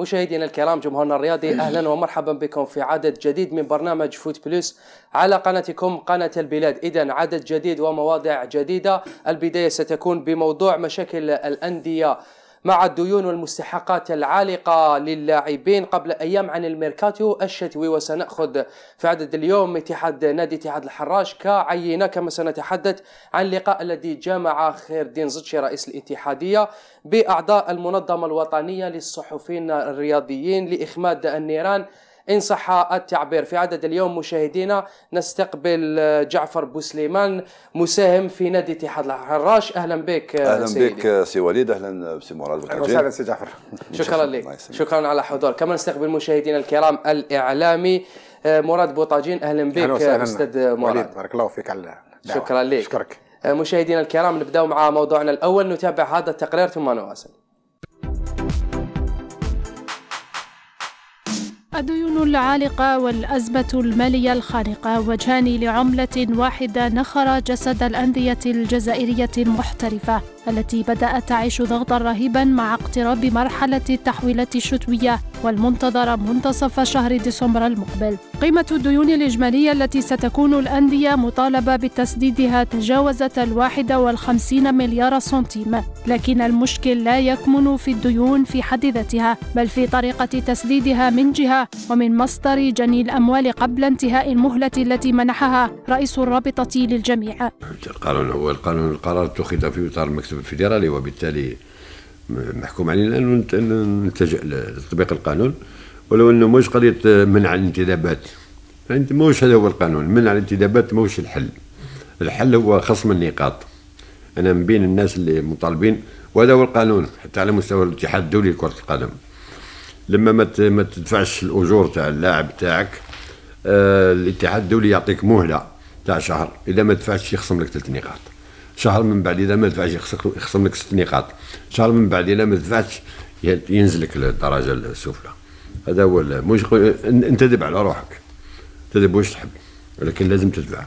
مشاهدينا الكرام جمهورنا الرياضي اهلا ومرحبا بكم في عدد جديد من برنامج فوت بلس على قناتكم قناه البلاد اذا عدد جديد ومواضيع جديده البدايه ستكون بموضوع مشاكل الانديه مع الديون والمستحقات العالقة للاعبين قبل أيام عن الميركاتو الشتوي وسنأخذ في عدد اليوم اتحاد نادي اتحاد الحراش كعينة كما سنتحدث عن اللقاء الذي جمع خير الدين زتشي رئيس الاتحادية بأعضاء المنظمة الوطنية للصحفيين الرياضيين لإخماد النيران إن صح التعبير في عدد اليوم مشاهدينا نستقبل آه، جعفر بوسليمان مساهم في نادي اتحاد الحراش أهلا بك آه، أهلا سيدي. بك آه، سي وليد أهلا بسي مراد أهلا وسهلا سي جعفر شكرا لك شكرا على حضورك كما نستقبل مشاهدينا الكرام الإعلامي مراد بوطاجين أهلا بك أستاذ مراد وليد بارك الله فيك على شكرا لك شكرك مشاهدينا الكرام نبدأ مع موضوعنا الاول نتابع هذا التقرير ثم نواصل الديون العالقة والأزمة المالية الخانقة وجهان لعملة واحدة نخر جسد الأندية الجزائرية المحترفة التي بدأت تعيش ضغطا رهيبا مع اقتراب مرحلة التحويلات الشتوية والمنتظرة منتصف شهر ديسمبر المقبل قيمة الديون الإجمالية التي ستكون الأندية مطالبة بتسديدها تجاوزت الواحد والخمسين مليار سنتيم لكن المشكل لا يكمن في الديون في حد ذاتها بل في طريقة تسديدها من جهة ومن مصدر جني الأموال قبل انتهاء المهلة التي منحها رئيس الرابطة للجميع القانون هو القانون القرار اتخذ في إطار مكتب فيدرالي وبالتالي محكوم علينا أن نلتجئ لتطبيق القانون ولو أنه مش قضية منع الانتدابات انت موش هذا هو القانون منع الانتدابات موش الحل الحل هو خصم النقاط أنا من بين الناس اللي مطالبين وهذا هو القانون حتى على مستوى الاتحاد الدولي لكرة القدم لما ما تدفعش الأجور تاع اللاعب تاعك آه، الاتحاد الدولي يعطيك مهلة تاع شهر إذا ما دفعتش يخصم لك ثلاث نقاط شهر من بعد اذا ما دفعش يخصك يخصم لك ست نقاط شهر من بعد اذا ما دفعتش ينزل لك للدرجه السفلى هذا هو مش انتدب على روحك تدب واش تحب ولكن لازم تدفع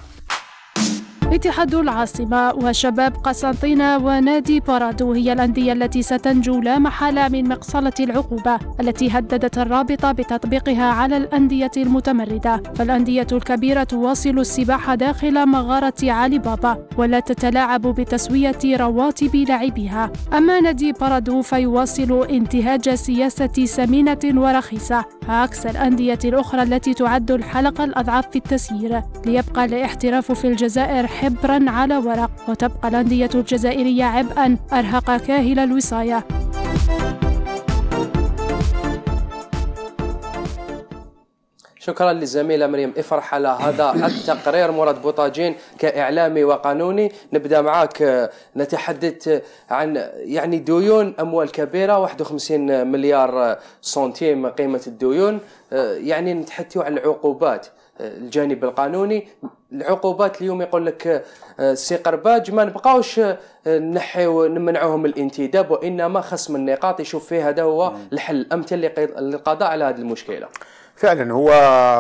اتحاد العاصمة وشباب قسنطينة ونادي بارادو هي الأندية التي ستنجو لا محالة من مقصلة العقوبة التي هددت الرابطة بتطبيقها على الأندية المتمردة فالأندية الكبيرة تواصل السباحة داخل مغارة علي بابا ولا تتلاعب بتسوية رواتب لاعبيها أما نادي بارادو فيواصل انتهاج سياسة سمينة ورخيصة عكس الأندية الأخرى التي تعد الحلقة الأضعف في التسيير ليبقى الاحتراف في الجزائر حبرا على ورق وتبقى الأندية الجزائرية عبئا أرهق كاهل الوصاية شكرا للزميله مريم افرح على هذا التقرير مراد بوطاجين كاعلامي وقانوني نبدا معك نتحدث عن يعني ديون اموال كبيره 51 مليار سنتيم قيمه الديون يعني نتحدثوا عن العقوبات الجانب القانوني العقوبات اليوم يقول لك آه، سي قرباج ما نبقاوش آه، نحيو نمنعوهم الانتداب وانما خصم النقاط يشوف فيه هذا هو الحل الامثل للقضاء على هذه المشكله فعلا هو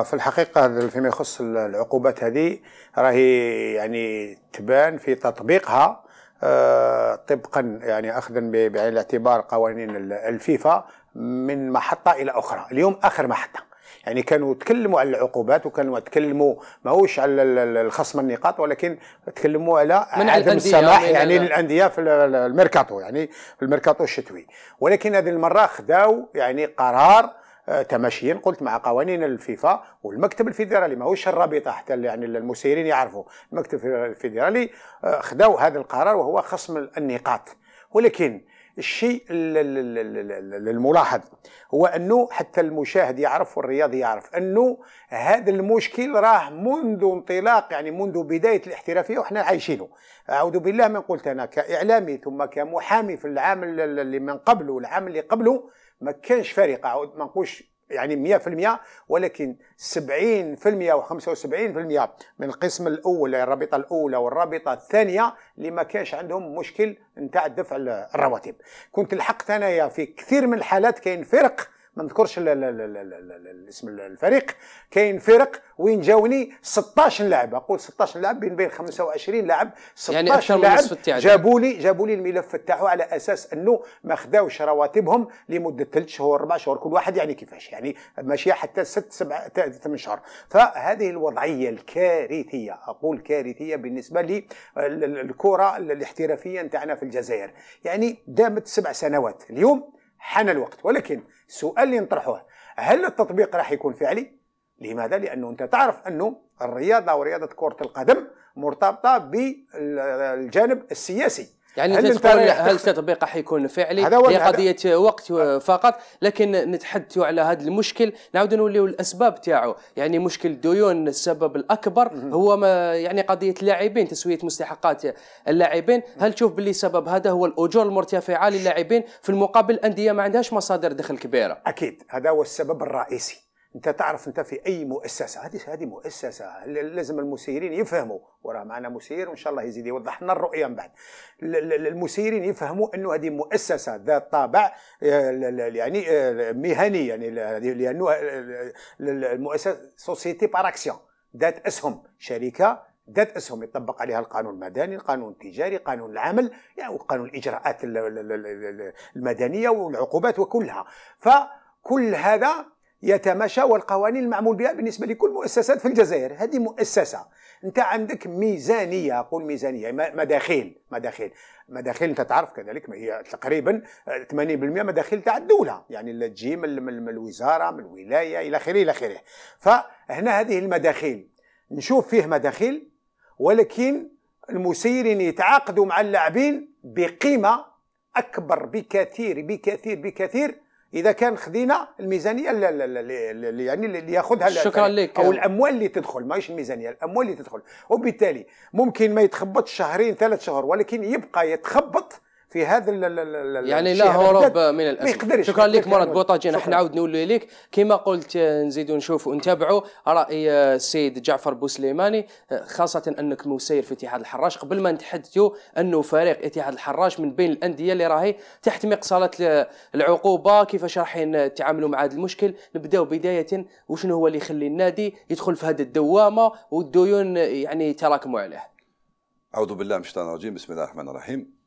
في الحقيقه فيما يخص العقوبات هذه راهي يعني تبان في تطبيقها آه، طبقا يعني اخذا بعين الاعتبار قوانين الفيفا من محطه الى اخرى اليوم اخر محطه يعني كانوا تكلموا على العقوبات وكانوا تكلموا ماهوش على الخصم النقاط ولكن تكلموا على من عدم السماح يعني للانديه في الميركاتو يعني في الميركاتو الشتوي ولكن هذه المره خداو يعني قرار آه، تماشيا قلت مع قوانين الفيفا والمكتب الفيدرالي ماهوش الرابطه حتى يعني المسيرين يعرفوا المكتب الفيدرالي آه، خداو هذا القرار وهو خصم النقاط ولكن الشيء الملاحظ هو انه حتى المشاهد يعرف والرياضي يعرف انه هذا المشكل راه منذ انطلاق يعني منذ بدايه الاحترافيه وحنا عايشينه اعوذ بالله من قلت انا كاعلامي ثم كمحامي في العام اللي من قبله والعام اللي قبله ما كانش فارقه ما نقولش يعني 100% ولكن 70% و75% من القسم الاول الرابطه الاولى والرابطه الثانيه اللي ما كانش عندهم مشكل نتاع دفع الرواتب كنت لحقت انايا في كثير من الحالات كاين فرق ما نذكرش اسم الفريق كاين فرق وين جاوني 16 لاعب اقول 16 لاعب بين بين 25 لاعب 16 يعني لاعب جابوا لي جابوا لي الملف تاعو على اساس انه ما خداوش رواتبهم لمده ثلاث شهور اربع شهور كل واحد يعني كيفاش يعني ماشي حتى ست سبع ثمان شهور فهذه الوضعيه الكارثيه اقول كارثيه بالنسبه للكره الاحترافيه نتاعنا في الجزائر يعني دامت سبع سنوات اليوم حان الوقت ولكن السؤال اللي نطرحه هل التطبيق راح يكون فعلي لماذا لانه انت تعرف انه الرياضه ورياضه كره القدم مرتبطه بالجانب السياسي يعني هل, انت هل التطبيق راح يكون فعلي هي قضيه وقت فقط لكن نتحدثوا على هذا المشكل نعاود نوليو الاسباب تاعو يعني مشكل الديون السبب الاكبر هو ما يعني قضيه اللاعبين تسويه مستحقات اللاعبين هل تشوف باللي سبب هذا هو الاجور المرتفعه للاعبين في المقابل الانديه ما عندهاش مصادر دخل كبيره اكيد هذا هو السبب الرئيسي انت تعرف انت في اي مؤسسه هذه هذه مؤسسه لازم المسيرين يفهموا وراه معنا مسير وان شاء الله يزيد يوضح لنا الرؤيه من بعد المسيرين يفهموا انه هذه مؤسسه ذات طابع آه، يعني آه، مهني يعني لانه آه، المؤسسه سوسيتي بار اكسيون ذات اسهم شركه ذات اسهم يطبق عليها القانون المدني، القانون التجاري، قانون العمل، يعني قانون الاجراءات المدنيه والعقوبات وكلها، فكل هذا يتماشى والقوانين المعمول بها بالنسبه لكل مؤسسات في الجزائر هذه مؤسسه انت عندك ميزانيه اقول ميزانيه مداخيل مداخيل مداخيل انت تعرف كذلك ما هي تقريبا 80% مداخيل تاع الدوله يعني اللي تجي من الوزاره من الولايه الى اخره الى اخره فهنا هذه المداخيل نشوف فيه مداخيل ولكن المسيرين يتعاقدوا مع اللاعبين بقيمه اكبر بكثير بكثير بكثير اذا كان خدينا الميزانيه لا لا لا, لا يعني اللي ياخذها شكرا لك او الاموال اللي تدخل ماهيش الميزانيه الاموال اللي تدخل وبالتالي ممكن ما يتخبط شهرين ثلاث شهور ولكن يبقى يتخبط في هذا يعني لا هروب من الازمه شكرا لك مراد بوطاجين راح نعاود نولي لك كما قلت آه، نزيدوا نشوفوا نتابعوا راي آه، السيد جعفر بوسليماني آه، خاصه انك مسير في اتحاد الحراش قبل ما نتحدثوا انه فريق اتحاد الحراش من بين الانديه اللي راهي تحت مقصله العقوبه كيفاش رايحين تعاملوا مع هذا المشكل نبداو بدايه وشنو هو اللي يخلي النادي يدخل في هذه الدوامه والديون يعني تراكموا عليه اعوذ بالله من الشيطان الرجيم بسم الله الرحمن الرحيم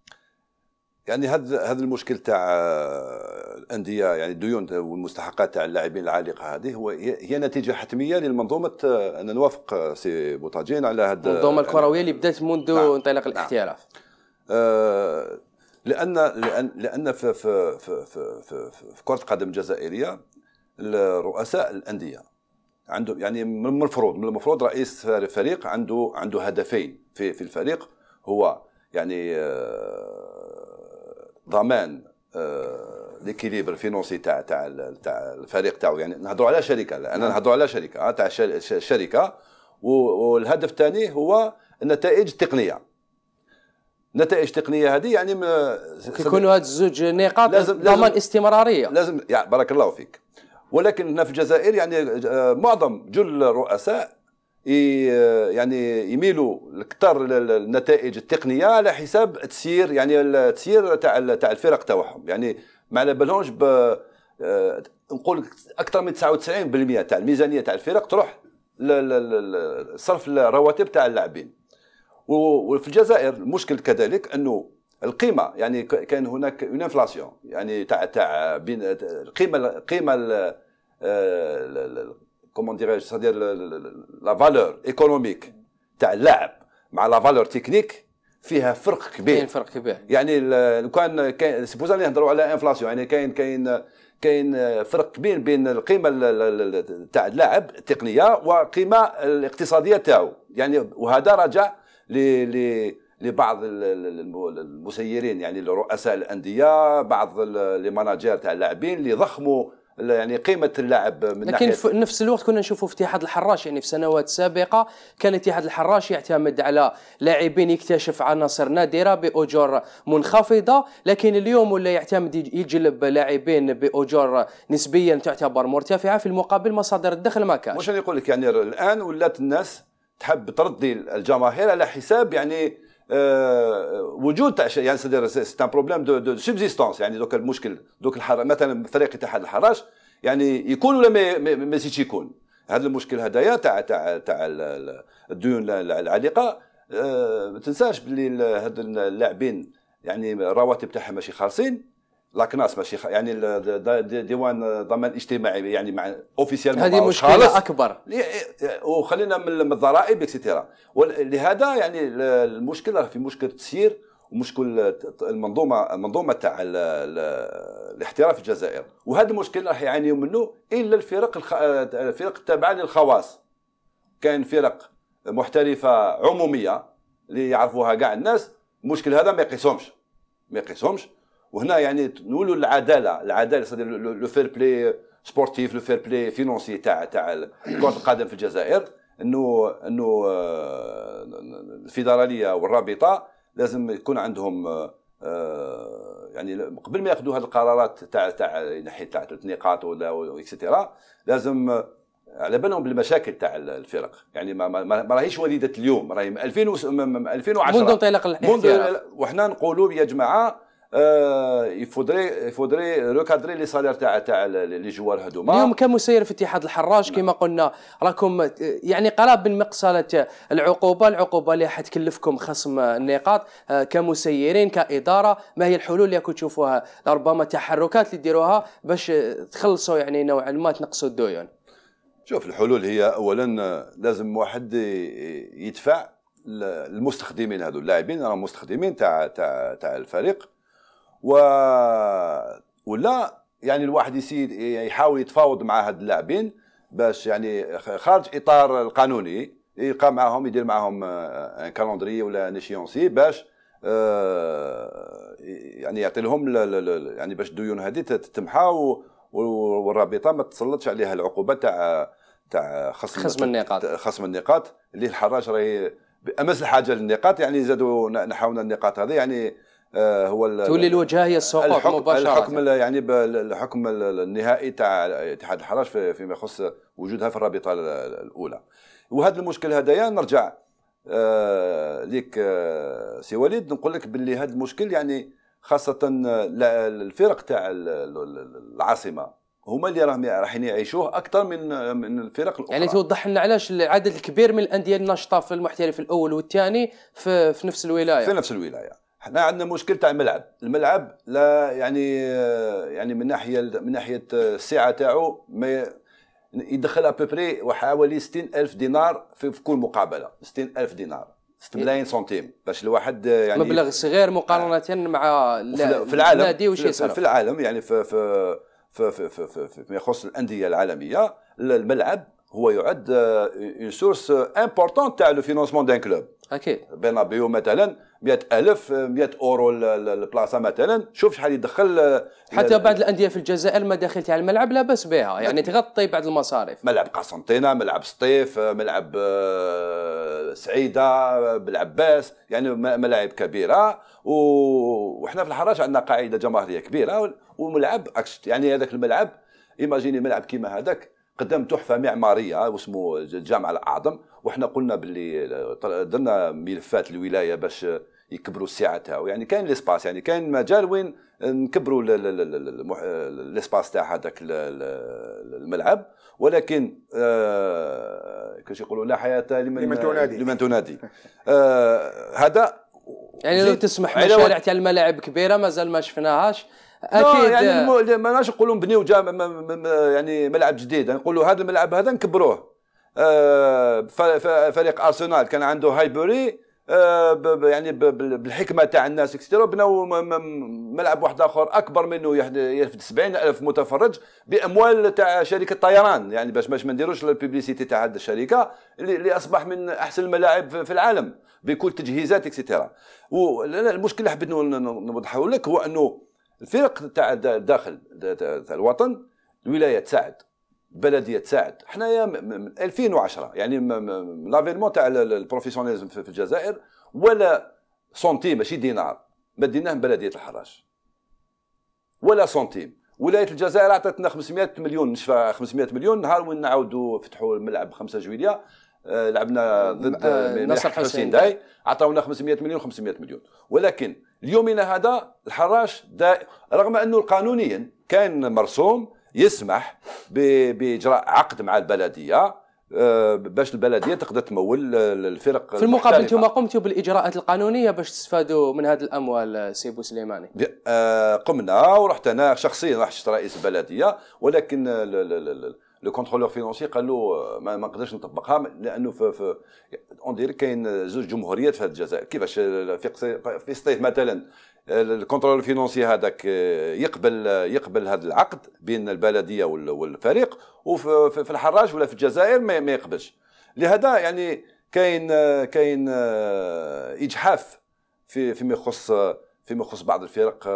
يعني هذا هذا المشكل تاع آه، الانديه يعني الديون والمستحقات تاع اللاعبين العالقه هذه هو هي نتيجه حتميه للمنظومه آه، انا نوافق آه، سي بوطاجين على هذا المنظومه يعني الكرويه اللي بدات منذ نعم. نعم. انطلاق الاحتراف نعم. آه لان لان لان في في في في, في, في كره القدم الجزائريه رؤساء الانديه عندهم يعني من المفروض من المفروض رئيس فريق عنده عنده هدفين في في الفريق هو يعني آه ضمان ليكيليبر آه، فينونسي تاع تاع تاع الفريق تاعو يعني نهضروا على شركه انا نعم. نهضروا على شركه آه، تاع الشركه والهدف الثاني هو النتائج التقنيه نتائج تقنيه هذه يعني يكونوا هاد الزوج نقاط لازم ضمان استمراريه لازم يعني بارك الله فيك ولكن هنا في الجزائر يعني آه، معظم جل الرؤساء يعني يميلوا اكثر للنتائج التقنيه على حساب تسيير يعني التسيير تاع تاع الفرق تاعهم يعني ما على بالهمش آه، نقول اكثر من 99% تاع الميزانيه تاع الفرق تروح لصرف الرواتب تاع اللاعبين وفي الجزائر المشكل كذلك انه القيمه يعني كان هناك اون انفلاسيون يعني تاع تاع بين القيمه القيمه آه، كومون ديغاج سادير لا فالور ايكونوميك تاع اللاعب مع لا فالور تكنيك فيها فرق كبير كاين فرق كبير يعني لو كان كاين سبوزا نهضروا على انفلاسيون يعني كاين كاين كاين فرق كبير بين القيمه تاع اللاعب التقنيه والقيمه الاقتصاديه تاعو يعني وهذا راجع لبعض المسيرين يعني رؤساء الانديه بعض لي ماناجير تاع اللاعبين اللي ضخموا يعني قيمه اللاعب من لكن ناحيه في نفس الوقت كنا نشوفوا في اتحاد الحراش يعني في سنوات سابقه كان اتحاد الحراش يعتمد على لاعبين يكتشف عناصر نادره باجور منخفضه لكن اليوم ولا يعتمد يجلب لاعبين باجور نسبيا تعتبر مرتفعه في المقابل مصادر الدخل ما كانش واش نقول لك يعني الان ولات الناس تحب تردي الجماهير على حساب يعني آه، وجود تاع يعني سيدير سي ان بروبليم دو دو سوبزيستونس يعني دوك المشكل دوك الحر مثلا فريق اتحاد الحراش يعني يكون ولا ما مازيدش يكون هذا المشكل هذايا تاع تاع تاع الديون العالقه آه، ما تنساش باللي هاد اللاعبين يعني الرواتب تاعهم ماشي خالصين لاكناس ماشي يعني ديوان ضمان اجتماعي يعني مع اوفيسيال هذه مشكله خالص. اكبر وخلينا من الضرائب اكسترا ولهذا يعني المشكله في مشكل تسير ومشكل المنظومه المنظومه تاع الاحتراف الجزائر وهذا المشكل راح يعاني منه الا الفرق الخ... الفرق التابعه للخواص كاين فرق محترفه عموميه اللي يعرفوها كاع الناس المشكل هذا ما يقيسهمش ما يقيسهمش وهنا يعني نقولوا العداله العداله صدر لو فير بلاي سبورتيف لو فير بلاي فينونسي تاع تاع كره القدم في الجزائر انه انه آه، الفيدراليه والرابطه لازم يكون عندهم آه، آه، يعني قبل ما ياخذوا هذه القرارات تاع تاع ناحيه تاع ثلاث نقاط ولا اكسترا لازم على بالهم بالمشاكل تاع الفرق يعني ما, ما, ما راهيش وليده اليوم راهي من 2010 منذ انطلاق منذ وحنا نقولوا يا جماعه il faudrait il faudrait recadrer les salaires تاع تاع لي جوار هذوما اليوم كمسير في اتحاد الحراج كما نعم. قلنا راكم يعني قراب من مقصله العقوبه العقوبه اللي حتكلفكم خصم النقاط آه، كمسيرين كاداره ما هي الحلول اللي راكم تشوفوها ربما تحركات اللي ديروها باش تخلصوا يعني نوعا ما تنقصوا الديون شوف الحلول هي اولا آه، لازم واحد يدفع المستخدمين هذو اللاعبين راهم مستخدمين تاع تاع تاع الفريق و ولا يعني الواحد يسيد يحاول يتفاوض مع هاد اللاعبين باش يعني خارج اطار القانوني يلقى معاهم يدير معاهم ان آه، كالندري ولا نيشيونسي باش آه، يعني يعطي لهم يعني باش الديون هذه تتمحى والرابطه ما تسلطش عليها العقوبه تاع تاع خصم خصم النقاط خصم النقاط اللي الحراج راهي امس الحاجه للنقاط يعني زادوا نحونا النقاط هذه يعني آه، هو تولي الوجهه هي السقوط الحكم مباشره الحكم يعني الحكم النهائي تاع اتحاد الحراج فيما يخص وجودها في الرابطه الاولى وهذا المشكل هذايا نرجع آه، ليك آه، سي وليد نقول لك باللي هذا المشكل يعني خاصه الفرق تاع العاصمه هما اللي راهم رايحين يعيشوه اكثر من من الفرق الاخرى يعني توضح لنا علاش العدد الكبير من الانديه الناشطه في المحترف الاول والثاني في, في نفس الولايه في نفس الولايه احنا عندنا مشكل تاع الملعب الملعب لا يعني يعني من ناحيه من ناحيه السعه تاعو ما يدخل ابوبري حوالي 60000 دينار في كل مقابله 60000 دينار 6 ملايين سنتيم باش الواحد يعني مبلغ صغير مقارنه آه. مع في العالم النادي وش يصرف في العالم يعني في في في في, في, في, في ما يخص الانديه العالميه الملعب هو يعد اون سورس امبورتون تاع لو فينونسمون دان كلوب اكيد بين بيو مثلا 100000 100 اورو البلاصه مثلا شوف شحال يدخل آه، حتى بعض الانديه في الجزائر ما دخلت على الملعب لا باس بها يعني تغطي بعض المصاريف ملعب قسنطينه ملعب سطيف آه، ملعب آه، سعيده بالعباس يعني ملاعب كبيره وحنا في الحراج عندنا قاعده جماهيريه كبيره وملعب يعني هذاك الملعب ايماجيني ملعب كيما هذاك قدم تحفه معماريه واسمه الجامع الاعظم وحنا قلنا باللي درنا ملفات الولايه باش يكبروا السعه تاعو يعني كاين ليسباس يعني كاين مجال وين نكبروا ليسباس تاع هذاك الملعب ولكن آه كاش يقولوا لا حياه لمن, لمن تنادي لمن تنادي آه هذا يعني لو تسمح مشاريع تاع الملاعب كبيره مازال ما شفناهاش اكيد يعني ماناش نقولوا نبنيو يعني ملعب جديد نقولوا يعني هذا الملعب هذا نكبروه آه، فريق ارسنال كان عنده هايبوري آه، يعني بالحكمه تاع الناس اكسترا بناو ملعب واحد اخر اكبر منه يرفد 70 الف متفرج باموال تاع شركه طيران يعني باش باش ما نديروش البيبليسيتي تاع هذه الشركه اللي اصبح من احسن الملاعب في العالم بكل تجهيزات اكسترا والمشكل اللي حبيت نوضحه لك هو انه الفرق تاع داخل تاع الوطن الولايه تساعد البلديه تساعد حنايا من 2010 يعني لافيرمون تاع البروفيسيوناليزم في الجزائر ولا سنتيم ماشي دينار ما من بلديه الحراج ولا سنتيم ولايه الجزائر عطاتنا 500 مليون نشفى 500 مليون نهار وين نعاودوا فتحوا الملعب 5 جويليه آه، لعبنا ضد آه، نصر حسين داي عطاونا 500 مليون 500 مليون ولكن اليومنا هذا الحراش رغم انه قانونيا كان مرسوم يسمح باجراء عقد مع البلديه آه، باش البلديه تقدر تمول الفرق في المقابل انتم قمتوا بالاجراءات القانونيه باش تستفادوا من هذه الاموال سي بو سليماني قمنا ورحت انا شخصيا رحت رئيس البلديه ولكن لو كونترولور فينونسي قال له آه، ما, نقدرش نطبقها لانه في, في اون دير كاين زوج جمهوريات في الجزائر كيفاش في في سطيف مثلا الكونترول الفينونسي هذاك آه، يقبل آه، يقبل هذا العقد بين البلديه والفريق وفي الحراج ولا في الجزائر ما يقبلش لهذا يعني كاين كاين اجحاف في فيما يخص فيما يخص بعض الفرق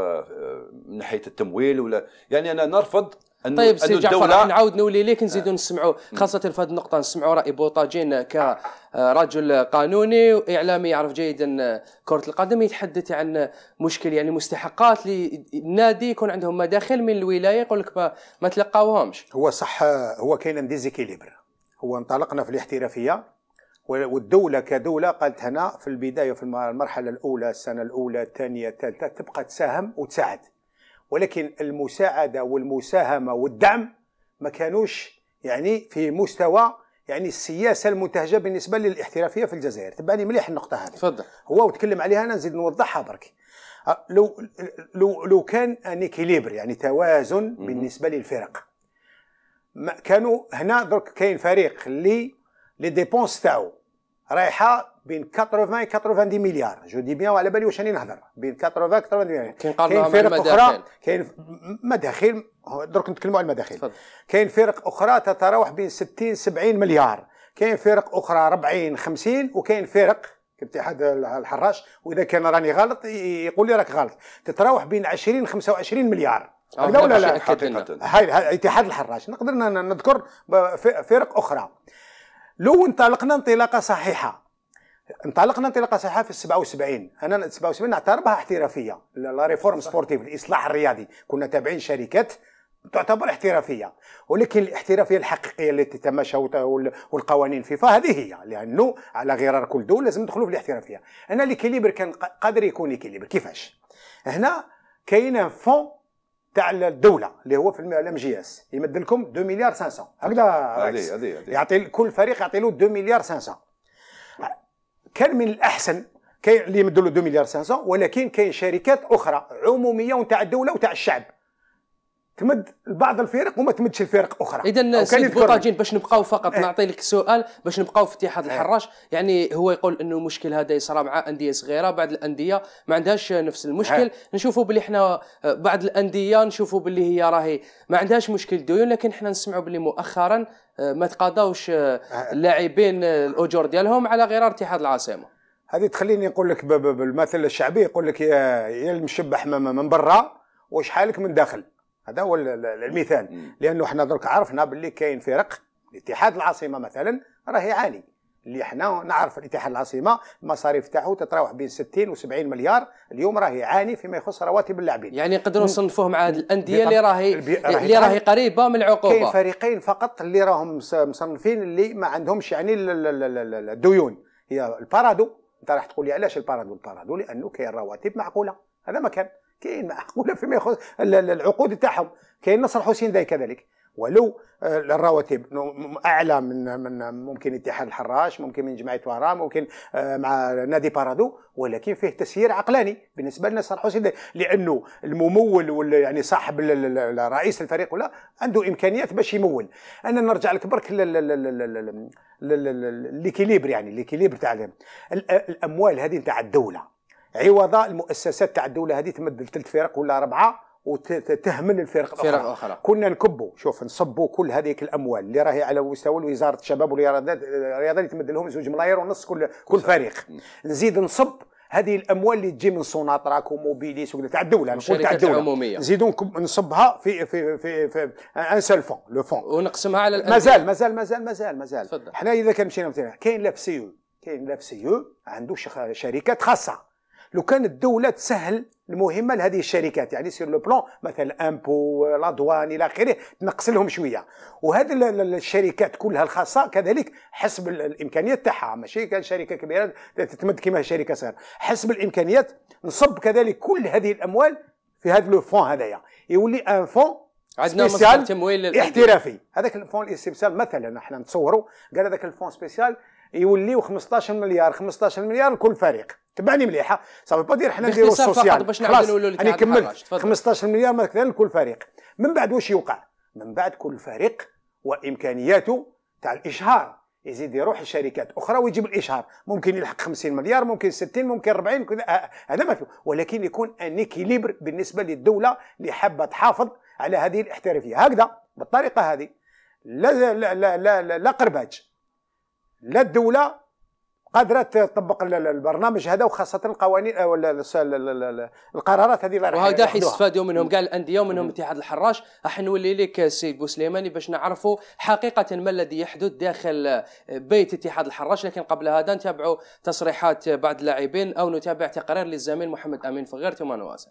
من ناحيه التمويل ولا يعني انا نرفض أنه طيب سي جعفر نعاود نولي ليك نزيدو آه. نسمعوا خاصه في هذه النقطه نسمعوا راي بوطاجين كرجل آه، قانوني واعلامي يعرف جيدا كره القدم يتحدث عن مشكل يعني مستحقات للنادي يكون عندهم مداخل من الولايه يقول لك ما تلقاوهمش هو صح هو كاين ديزيكيليبر هو انطلقنا في الاحترافيه والدوله كدوله قالت هنا في البدايه في المرحله الاولى السنه الاولى الثانيه الثالثه تبقى تساهم وتساعد ولكن المساعدة والمساهمة والدعم ما كانوش يعني في مستوى يعني السياسه المنتهجه بالنسبه للاحترافيه في الجزائر تبعني مليح النقطه هذه تفضل هو وتكلم عليها انا نزيد نوضحها برك أه، لو لو لو كان ان اكيليبر يعني توازن بالنسبه للفرق كانوا هنا درك كاين فريق اللي لي ديبونس تاعو رايحه بين 80 90 مليار جو دي بيان وعلى بالي واش راني نهضر بين 80 90 مليار كاين فرق اخرى كاين مداخيل درك نتكلموا على المداخيل كاين فرق اخرى تتراوح بين 60 70 مليار كاين فرق اخرى 40 50 وكاين فرق كاتحاد الحراش واذا كان راني غلط يقول لي راك غلط تتراوح بين 20 25 مليار لا ولا لا هاي اتحاد الحراش نقدر نذكر فرق اخرى لو انطلقنا انطلاقه صحيحه انطلقنا انطلاقه صحيحه في 77 انا 77 نعتبرها احترافيه لا ريفورم سبورتيف الاصلاح الرياضي كنا تابعين شركات تعتبر احترافيه ولكن الاحترافيه الحقيقيه التي تتماشى والقوانين فيفا هذه هي لانه على غرار كل دول لازم ندخلوا في الاحترافيه انا ليكيليبر كان قادر يكون ليكيليبر كيفاش هنا كاين فون تاع الدوله اللي هو في الام جي اس يمد لكم 2 مليار 500 هكذا يعطي كل فريق يعطي له 2 مليار 500 كان من الاحسن كاين اللي يمدوا له 2 مليار 500 ولكن كاين شركات اخرى عموميه ونتاع الدوله ونتاع الشعب تمد لبعض الفرق وما تمدش الفرق اخرى اذا سيد بوطاجين باش نبقاو فقط اه. نعطي لك سؤال باش نبقاو في اتحاد اه. الحراش يعني هو يقول انه المشكل هذا يصرى مع انديه صغيره بعض الانديه ما عندهاش نفس المشكل إيه. اه. نشوفوا باللي احنا بعض الانديه نشوفوا باللي هي راهي ما عندهاش مشكل ديون لكن احنا نسمعوا باللي مؤخرا آه، ما تقاضاوش آه، إيه. اللاعبين آه، الاجور ديالهم على غرار اتحاد العاصمه هذه تخليني نقول لك بالمثل الشعبي يقول لك يا المشبح من برا وش حالك من داخل هذا هو المثال لانه احنا درك عرفنا باللي كاين فرق اتحاد العاصمه مثلا راه يعاني اللي احنا نعرف الاتحاد العاصمه المصاريف تاعو تتراوح بين 60 و 70 مليار اليوم راه يعاني فيما يخص رواتب اللاعبين يعني نقدروا نصنفوه مع الانديه اللي راهي اللي راهي قريبه من العقوبه كاين فريقين فقط اللي راهم مصنفين اللي ما عندهمش يعني الديون هي البارادو انت راح تقول لي علاش البارادو البارادو لانه كاين رواتب معقوله هذا ما كان كاين معقوله فيما يخص العقود تاعهم كاين نصر حسين داي كذلك ولو الرواتب اعلى من من ممكن اتحاد الحراش ممكن من جمعيه وهران ممكن مع نادي بارادو ولكن فيه تسيير عقلاني بالنسبه لنصر حسين لانه الممول ولا يعني صاحب رئيس الفريق ولا عنده امكانيات باش يمول انا نرجع لك برك ليكيليبر يعني ليكيليبر تاع الاموال هذه تاع الدوله عوض المؤسسات تاع الدوله هذه تمدل ثلاث فرق ولا اربعه وتهمل الفرق الاخرى فرق اخرى كنا نكبوا شوف نصبوا كل هذيك الاموال اللي راهي على مستوى وزاره الشباب والرياضات الرياضه اللي تمد لهم زوج ملايير ونص كل كل فريق نزيد نصب هذه الاموال اللي تجي من سوناطراك وموبيليس وكذا تاع الدوله نقول تاع الدوله العموميه نصبها في في في, في ان سول فون لو فون ونقسمها على الأندية. مازال مازال مازال مازال مازال حنا اذا كان مشينا كاين لا في يو كاين لا في يو عنده شركات خاصه لو كان الدوله تسهل المهمه لهذه الشركات يعني سير لو بلون مثلا امبو لادوان الى اخره تنقص لهم شويه وهذه الشركات كلها الخاصه كذلك حسب الامكانيات تاعها ماشي كان شركه كبيره تتمد كما شركه صغيره حسب الامكانيات نصب كذلك كل هذه الاموال في هذا لو فون هذايا يولي ان فون عندنا مصدر تمويل احترافي هذاك الفون الاستبسال مثلا احنا نتصوروا قال هذاك الفون سبيسيال يوليو 15 مليار 15 مليار لكل فريق تبعني مليحه صافي با دير حنا نديرو السوسيال خلاص انا كملت 15 مليار مثلا لكل فريق من بعد واش يوقع من بعد كل فريق وامكانياته تاع الاشهار يزيد يروح لشركات اخرى ويجيب الاشهار ممكن يلحق 50 مليار ممكن 60 ممكن 40 آه، آه، هذا ما فيه ولكن يكون ان اكيليبر بالنسبه للدوله اللي حابه تحافظ على هذه الاحترافيه هكذا بالطريقه هذه لا لا لا لا, لا, لا قرباج لا الدوله قادره تطبق البرنامج هذا وخاصه القوانين او القرارات هذه اللي وهذا حيستفادوا منهم كاع الانديه ومنهم اتحاد الحراش راح نولي لك السيد بوسليماني باش نعرفوا حقيقه ما الذي يحدث داخل آه، بيت اتحاد الحراش لكن قبل هذا نتابعوا تصريحات بعض اللاعبين او نتابع تقرير للزميل محمد امين فغير ثم نواصل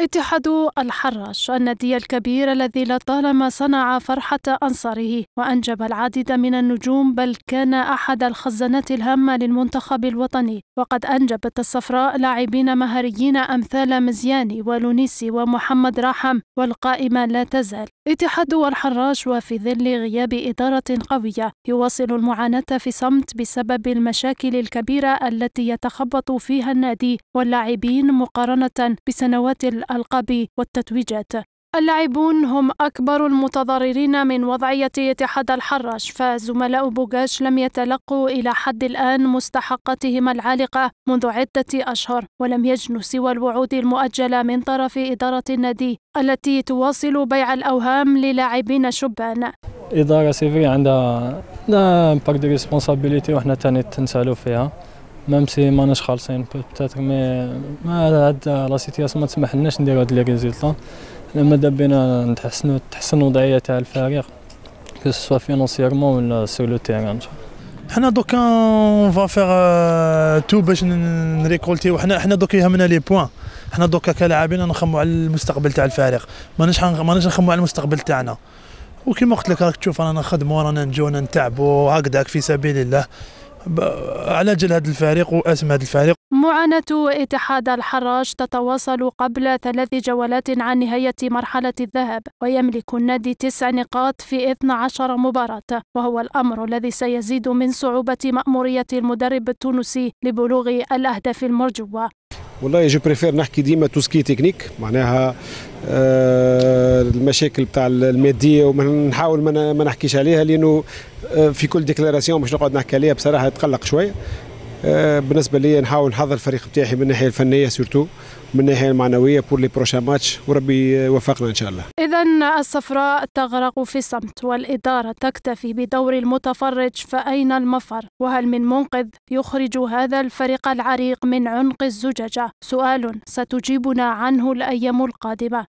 اتحاد الحراش النادي الكبير الذي لطالما صنع فرحة أنصاره وأنجب العديد من النجوم بل كان أحد الخزانات الهامة للمنتخب الوطني وقد أنجبت الصفراء لاعبين مهريين أمثال مزياني ولونيسي ومحمد راحم والقائمة لا تزال اتحاد الحراش وفي ظل غياب إدارة قوية يواصل المعاناة في صمت بسبب المشاكل الكبيرة التي يتخبط فيها النادي واللاعبين مقارنة بسنوات الألقاب والتتويجات اللاعبون هم أكبر المتضررين من وضعية اتحاد الحراش فزملاء بوغاش لم يتلقوا إلى حد الآن مستحقاتهم العالقة منذ عدة أشهر ولم يجنوا سوى الوعود المؤجلة من طرف إدارة النادي التي تواصل بيع الأوهام للاعبين شبان إدارة سيفري عندها دي ريسبونسابيليتي وحنا تاني تنسالو فيها ميم سي ماناش خالصين بوتيتر مي ما هاد لا سيتياسيون ما تسمحلناش نديرو هاد لي ريزلتا حنا مادا بينا نتحسنو تحسن الوضعيه تاع الفريق كو سوا فينونسيارمون ولا سور لو تيران حنا دوكا اون فا فيغ تو باش نريكولتيو حنا حنا دوك يهمنا لي بوان حنا دوكا كلاعبين نخمو على المستقبل تاع الفريق ماناش ماناش نخمو على المستقبل تاعنا وكيما قلت لك راك تشوف رانا نخدمو رانا نجو نتعبو نتعبوا هكذاك في سبيل الله على جل هذا الفريق واسم هذا الفريق معاناة اتحاد الحراج تتواصل قبل ثلاث جولات عن نهاية مرحلة الذهاب ويملك النادي تسع نقاط في 12 مباراة وهو الأمر الذي سيزيد من صعوبة مأمورية المدرب التونسي لبلوغ الأهداف المرجوة والله جو بريفير نحكي ديما توسكي تكنيك معناها آه، المشاكل بتاع الماديه ونحاول ما نحكيش عليها لانه آه، في كل ديكلاراسيون باش نقعد نحكي عليها بصراحه تقلق شويه آه، بالنسبه لي نحاول نحضر الفريق بتاعي من الناحيه الفنيه سورتو من الناحيه المعنويه بور لي بروشا ماتش وربي يوفقنا ان شاء الله الصفراء تغرق في الصمت والإدارة تكتفي بدور المتفرج فأين المفر؟ وهل من منقذ يخرج هذا الفريق العريق من عنق الزجاجة؟ سؤال ستجيبنا عنه الأيام القادمة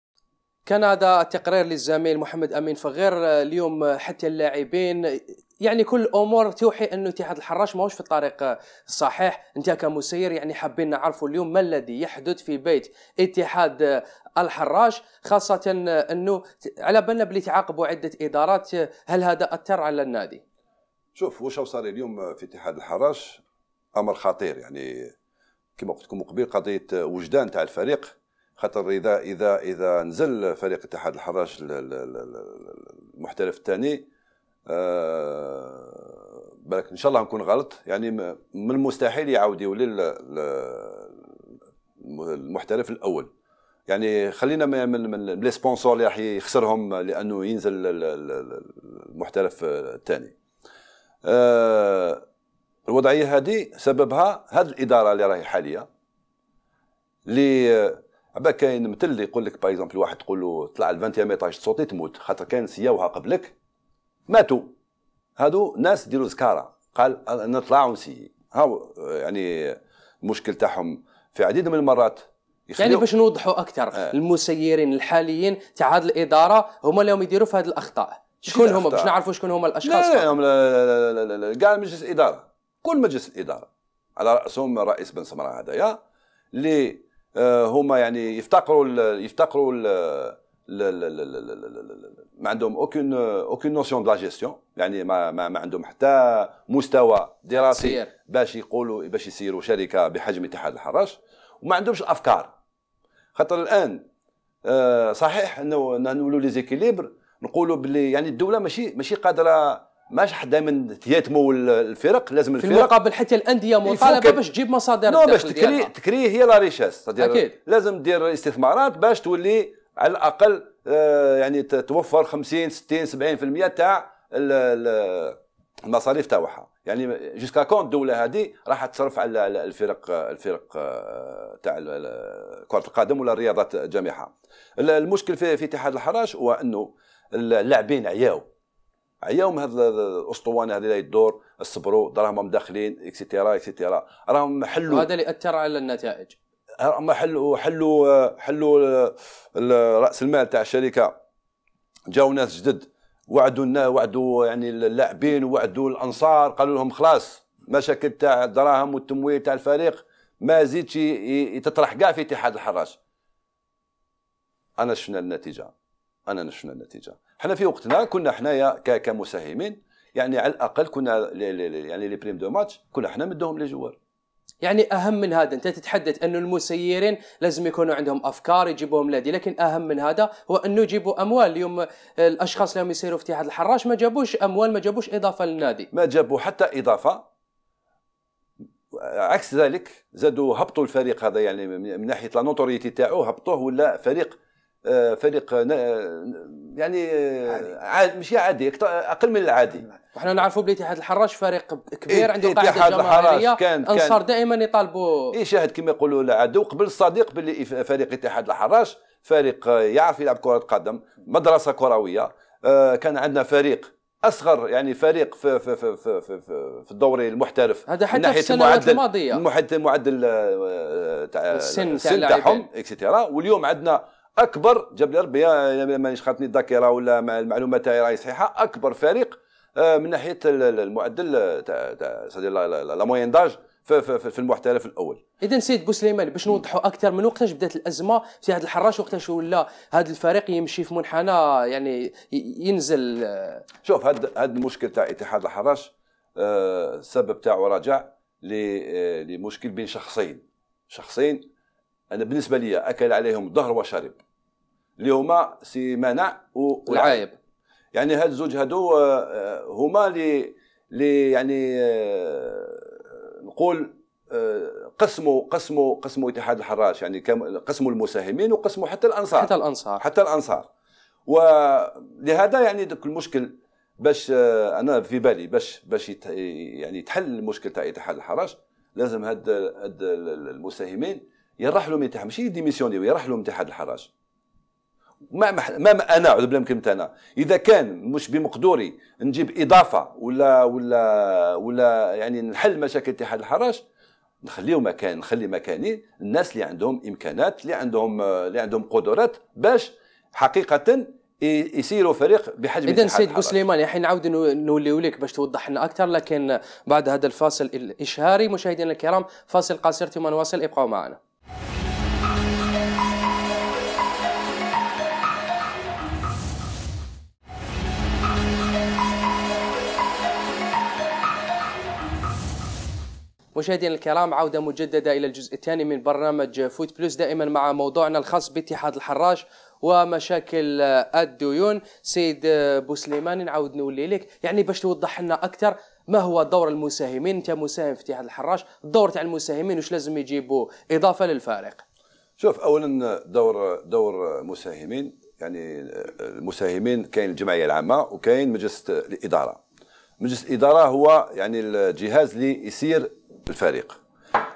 كان هذا التقرير للزميل محمد أمين فغير اليوم حتى اللاعبين يعني كل الامور توحي انه اتحاد الحراش ماهوش في الطريق الصحيح انت كمسير يعني حابين نعرفوا اليوم ما الذي يحدث في بيت اتحاد الحراش خاصه انه على بالنا بلي تعاقبوا عده ادارات هل هذا اثر على النادي شوف واش صار اليوم في اتحاد الحراش امر خطير يعني كما قلت لكم قبل قضيه وجدان تاع الفريق خاطر اذا اذا اذا نزل فريق اتحاد الحراش المحترف الثاني آه، بالك ان شاء الله نكون غلط يعني من المستحيل يعاود يولي المحترف الاول يعني خلينا من من لي سبونسور اللي راح يخسرهم لانه ينزل المحترف الثاني آه، الوضعيه هذه سببها هذه الاداره اللي راهي حاليه اللي عبا آه، كاين مثل اللي يقول لك باغ اكزومبل واحد تقول له طلع ال 20 ميطاج تصوتي تموت خاطر كان سياوها قبلك ماتوا هادو ناس ديروا زكارة قال نطلع ونسي هاو يعني المشكل تاعهم في عديد من المرات يعني باش نوضحوا اكثر آه. المسيرين الحاليين تاع هذه الاداره هما اللي هم يديروا في هذه الاخطاء شكون هما باش نعرفوا شكون هما الاشخاص لا لا لا لا لا لا كاع مجلس الاداره كل مجلس الاداره على راسهم الرئيس بن سمره هذايا اللي آه، هما يعني يفتقروا يفتقروا لا لا لا لا لا لا لا ما عندهم اوكين اوكين نوسيون دو لا جيستيون يعني ما, ما, ما عندهم حتى مستوى دراسي باش يقولوا باش يسيروا شركه بحجم اتحاد الحراج وما عندهمش افكار خاطر الان آه، صحيح انه نولوا لي زيكيليبر نقولوا باللي يعني الدوله ماشي ماشي قادره ماش حدا من يتمو الفرق لازم الفرق في المقابل حتى الانديه مطالبه باش تجيب مصادر نو باش تكري تكري هي لا ريشاس اكيد لازم دير استثمارات باش تولي على الاقل آه، يعني توفر 50 60 70% تاع المصاريف تاعها يعني جيسكا كون الدوله هذه راح تصرف على الفرق الفرق آه، تاع كره القدم ولا الرياضات جميعها المشكل في اتحاد الحراش هو انه اللاعبين عياو من هذا الاسطوانه هذه الدور الصبرو دراهمهم داخلين اكسيتيرا اكسيتيرا راهم حلوا هذا اللي اثر على النتائج هما حلوا حلوا حلوا راس المال تاع الشركه جاو ناس جدد وعدوا وعدوا يعني اللاعبين وعدوا الانصار قالوا لهم خلاص مشاكل تاع الدراهم والتمويل تاع الفريق ما زيدش تطرح كاع في اتحاد الحراش انا شفنا النتيجه انا شفنا النتيجه حنا في وقتنا كنا حنايا كمساهمين يعني على الاقل كنا يعني لي بريم دو ماتش كنا حنا مدهم لي جوار يعني اهم من هذا انت تتحدث انه المسيرين لازم يكونوا عندهم افكار يجيبوهم لدي لكن اهم من هذا هو انه يجيبوا اموال اليوم الاشخاص اللي يسيروا في اتحاد الحراش ما جابوش اموال ما جابوش اضافه للنادي ما جابوا حتى اضافه عكس ذلك زادوا هبطوا الفريق هذا يعني من ناحيه لا نوتوريتي تاعو هبطوه ولا فريق آه، فريق آه، آه، يعني عادي مش عادي اقل من العادي وحنا نعرفوا بلي اتحاد الحراش فريق كبير إيه، عنده إيه، قاعده جماهيريه كان الانصار دائما يطالبوا اي شاهد كما يقولوا العدو قبل الصديق باللي فريق اتحاد الحراش فريق يعرف يلعب كره قدم مدرسه كرويه كان عندنا فريق اصغر يعني فريق في في في في, في, في الدوري المحترف هذا حتى من ناحيه في المعدل الماضيه معدل معدل تاع السن تاعهم اكسترا واليوم عندنا اكبر جاب لي ربي مانيش خاطني الذاكره ولا المعلومات تاعي راهي صحيحه اكبر فريق آه، من ناحيه المعدل آه، تاع لا موين داج في المحترف الاول اذا سيد بوسليمان باش نوضحوا اكثر من وقتاش بدات الازمه في هذا الحراش وقتاش ولا هذا الفريق يمشي في منحنى يعني ينزل آه. شوف هذا المشكل تاع اتحاد الحراش السبب تاعو راجع لمشكل بين شخصين شخصين انا بالنسبه لي اكل عليهم ظهر وشرب اللي هما سي منع والعايب يعني هاد الزوج هادو آه، آه، هما اللي اللي يعني آه، نقول قسموا قسموا قسموا اتحاد الحراش يعني قسموا المساهمين وقسموا حتى الانصار حتى الانصار حتى الانصار ولهذا يعني ذاك المشكل باش انا في بالي باش باش يعني تحل المشكل تاع اتحاد الحراش لازم هاد, هاد المساهمين يرحلوا من اتحاد ماشي ديميسيونيو يرحلوا من اتحاد الحراش ما مح... ما انا اعوذ بالله من انا اذا كان مش بمقدوري نجيب اضافه ولا ولا ولا يعني نحل مشاكل اتحاد الحراج نخليه مكان نخلي مكاني الناس اللي عندهم امكانات اللي عندهم اللي عندهم قدرات باش حقيقه يسيروا فريق بحجم اذا سيد سليمان الحين نعاود نوليو لك باش توضح لنا اكثر لكن بعد هذا الفاصل الاشهاري مشاهدينا الكرام فاصل قصير ثم نواصل ابقوا معنا مشاهدينا الكرام عودة مجددة إلى الجزء الثاني من برنامج فوت بلوس دائما مع موضوعنا الخاص باتحاد الحراج ومشاكل آه، الديون سيد آه، بوسليمان نعاود نولي لك يعني باش توضح لنا أكثر ما هو دور المساهمين أنت مساهم في اتحاد الحراج الدور تاع المساهمين واش لازم يجيبوا إضافة للفارق شوف أولا دور دور مساهمين يعني آه، المساهمين كاين الجمعية العامة وكاين مجلس الإدارة مجلس الاداره هو يعني الجهاز اللي يسير الفريق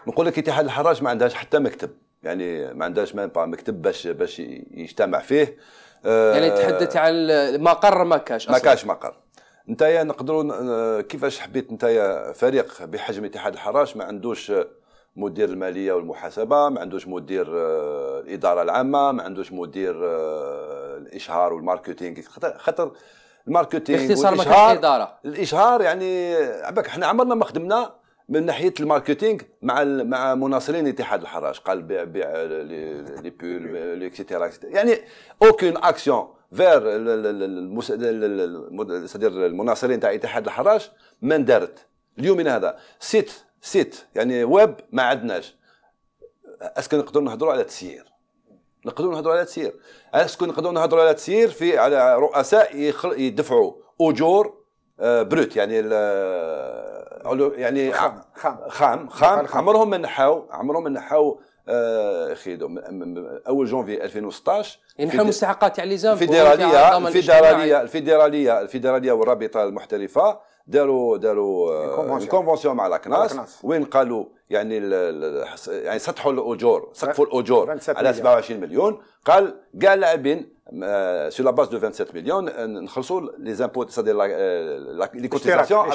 نقول لك اتحاد الحراج ما عندهاش حتى مكتب يعني ما عندهاش ما مكتب باش باش يجتمع فيه آه، يعني تحدث على مقر ما كاش ما كاش مقر نتايا نقدروا كيفاش حبيت نتايا فريق بحجم اتحاد الحراج ما عندوش مدير الماليه والمحاسبه ما عندوش مدير آه، الاداره العامه ما عندوش مدير آه، الاشهار والماركتينغ خاطر الماركتينغ باختصار الاشهار يعني عباك احنا عمرنا ما خدمنا من ناحيه الماركتينغ مع مع مناصرين اتحاد الحراج قال بيع بيع لي بول اكسيتيرا يعني اوكين اكسيون فير سادير المناصرين تاع اتحاد الحراج ما دارت اليوم من هذا سيت سيت يعني ويب ما عندناش اسكو نقدروا نهضروا على تسيير نقدروا نهضروا على تسيير اسكو نقدروا نهضروا على تسيير في على رؤساء يدفعوا اجور بروت آه، يعني علو يعني خام خام خام, خام, خام عمرهم ما نحاو عمرهم ما نحاو آه، خيدو اول جونفي 2016 ينحوا يعني مستحقات تاع ليزام الفيدراليه الفيدراليه الفيدراليه الفيدراليه والرابطه المحترفه داروا داروا آه، كونفونسيون مع لاكناس وين قالوا يعني يعني سطحوا الاجور سقفوا الاجور على 27 مليون قال كاع اللاعبين سو لا باز دو 27 مليون نخلصوا لي زامبو سادير لي كوتيزاسيون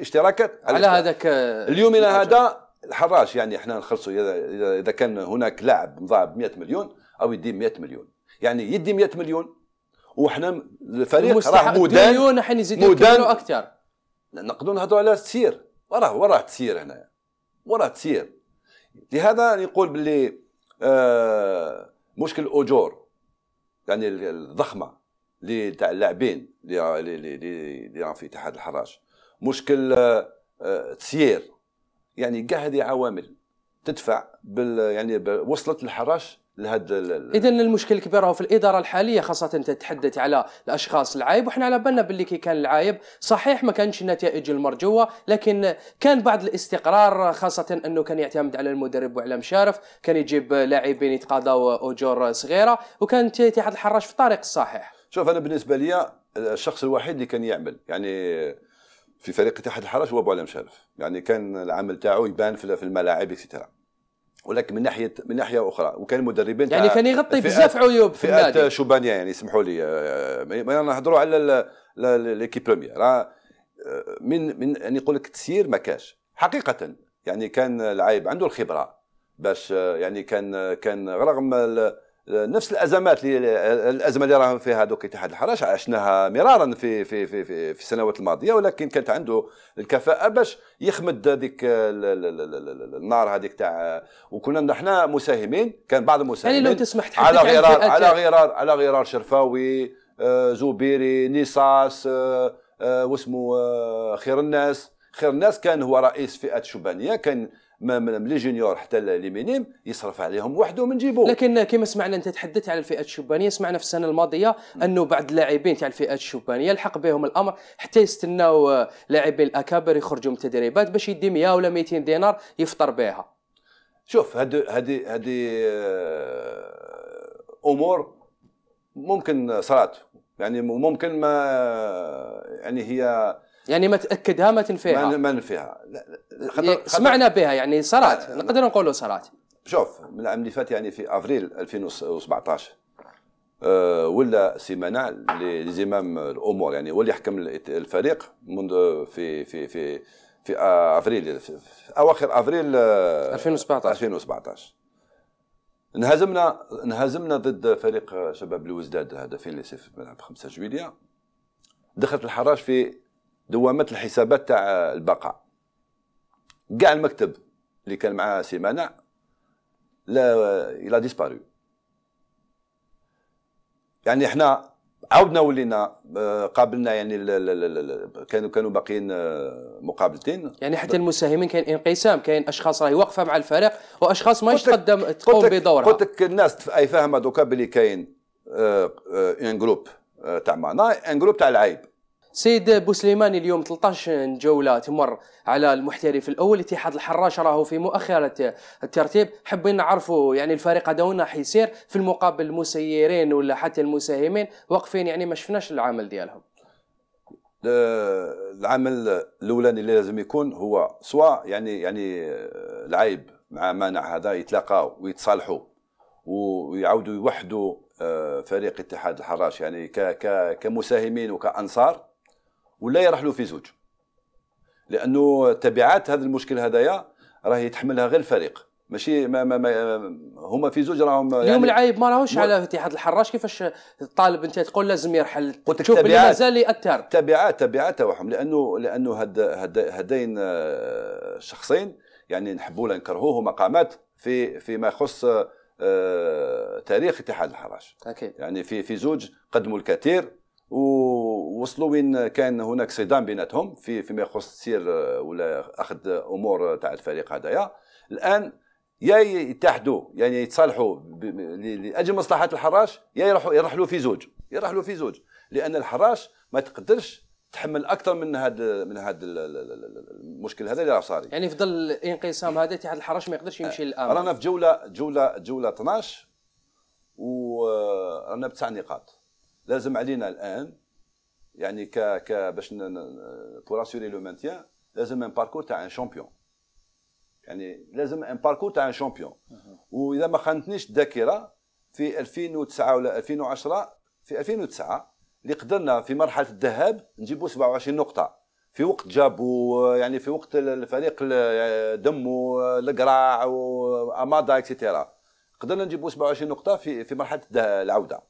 اشتراكات على هذاك آه، اليوم الى هذا الحراش يعني احنا نخلصوا اذا كان هناك لاعب ب 100 مليون او يدي 100 مليون يعني يدي 100 مليون وحنا الفريق راه مدان مليون حين يزيدوا اكثر نقدروا نهضروا على السير وراه وراه تسير هنايا ولا تسير لهذا نقول باللي آه، مشكل الاجور يعني الضخمه اللي تاع اللاعبين اللي اللي اللي في اتحاد الحراج مشكل آه، آه، تسيير يعني كاع هذه عوامل تدفع بال يعني وصلت الحراش لهذا اذا المشكل الكبير هو في الاداره الحاليه خاصه تتحدث على الاشخاص العايب وحنا على بالنا باللي كي كان العايب صحيح ما كانش النتائج المرجوه لكن كان بعض الاستقرار خاصه انه كان يعتمد على المدرب وعلى مشارف كان يجيب لاعبين يتقاضوا اجور صغيره وكان اتحاد الحراش في الطريق الصحيح شوف انا بالنسبه لي الشخص الوحيد اللي كان يعمل يعني في فريق اتحاد الحراش هو ابو علي مشارف يعني كان العمل تاعو يبان في الملاعب اكسترا ولكن من ناحيه من ناحيه اخرى وكان مدربين يعني كان يغطي بزاف عيوب في النادي فئه يعني اسمحوا لي آه، ما نهضروا على ليكيب بريمير آه، من من يعني نقول لك تسيير ما كاش حقيقه يعني كان العايب عنده الخبره باش آه، يعني كان كان رغم نفس الازمات اللي الازمه اللي راهم فيها دوك اتحاد الحراش عشناها مرارا في في في في, في السنوات الماضيه ولكن كانت عنده الكفاءه باش يخمد هذيك النار هذيك تاع وكنا احنا مساهمين كان بعض المساهمين يعني لو تسمح على غرار على غرار على غرار شرفاوي آه، زوبيري نيساس آه، آه، واسمه خير الناس خير الناس كان هو رئيس فئه شبانيه كان من لي جونيور حتى لي مينيم يصرف عليهم وحده من جيبه لكن كما سمعنا انت تحدثت على الفئات الشبانيه سمعنا في السنه الماضيه انه بعض اللاعبين تاع الفئات الشبانيه لحق بهم الامر حتى يستناو آه، لاعبين الاكابر يخرجوا من التدريبات باش يدي 100 ولا 200 دينار يفطر بها شوف هذه هذه هذه امور ممكن صارت يعني ممكن ما يعني هي يعني ما تاكدها ما تنفيها ما, ما ننفيها إيه، سمعنا بها يعني صارت نقدر نقولوا صارت شوف من العام اللي فات يعني في افريل 2017 ولا سي سيمانع لزمام الامور يعني هو اللي يحكم الفريق منذ في في في في افريل في اواخر افريل 2017 آه، 2017 انهزمنا انهزمنا ضد فريق شباب الوزداد هدفين لصفر في ملعب 5 جويليه دخلت الحراج في دوامات الحسابات تاع البقاء كاع المكتب اللي كان معاه سي مانع لا الى ديسبارو يعني احنا عاودنا ولينا آه، قابلنا يعني كانوا كانوا باقيين آه، مقابلتين يعني حتى المساهمين كاين انقسام كاين اشخاص راهي واقفه مع الفريق واشخاص ما تقدم تقوم بدورها قلت لك الناس اي فاهمه دوكا بلي كاين آه، ان جروب تاع مانا ان جروب تاع العيب سيد بوسليماني اليوم 13 جولة تمر على المحترف الأول اتحاد الحراش راهو في مؤخرة الترتيب حبينا نعرفوا يعني الفريق هذا حيسير في المقابل المسيرين ولا حتى المساهمين واقفين يعني ما شفناش العمل ديالهم العمل الاولاني اللي لازم يكون هو سواء يعني يعني العيب مع مانع هذا يتلاقاو ويتصالحوا ويعاودوا يوحدوا آه، فريق اتحاد الحراش يعني كمساهمين وكانصار ولا يرحلوا في زوج لانه تبعات هذا المشكل هذايا راه يتحملها غير الفريق ماشي ما ما ما هما في زوج راهم يعني اليوم العيب ما راهوش على اتحاد الحراش كيفاش الطالب انت تقول لازم يرحل تشوف اللي مازال ياثر تبعات تبعات تاعهم لانه لانه هد هد هدين آه، شخصين يعني نحبوا ولا نكرهوه مقامات في فيما يخص آه، تاريخ اتحاد الحراش اكيد يعني في في زوج قدموا الكثير و وصلوا وين كان هناك صدام بيناتهم في فيما يخص تسير آه، ولا اخذ امور تاع الفريق هذايا الان يا يتحدوا يعني يتصالحوا لاجل مصلحه الحراش يا يروحوا يرحلوا في زوج يرحلوا في زوج لان الحراش ما تقدرش تحمل اكثر من هذا من هذا المشكل هذا اللي راه صاري يعني في ظل الانقسام هذا اتحاد الحراش ما يقدرش يمشي للامام آه، رانا في جوله جوله جوله 12 ورانا آه، بتسع نقاط لازم علينا الان يعني ك ك باش بور اسوري لو مانتيان لازم ان باركور تاع ان شامبيون يعني لازم ان باركور تاع ان شامبيون واذا ما خانتنيش الذاكره في 2009 ولا 2010 في 2009 اللي قدرنا في مرحله الذهاب نجيبوا 27 نقطه في وقت جابوا يعني في وقت الفريق دمو القراع وامادا اكسيتيرا قدرنا نجيبوا 27 نقطه في في مرحله العوده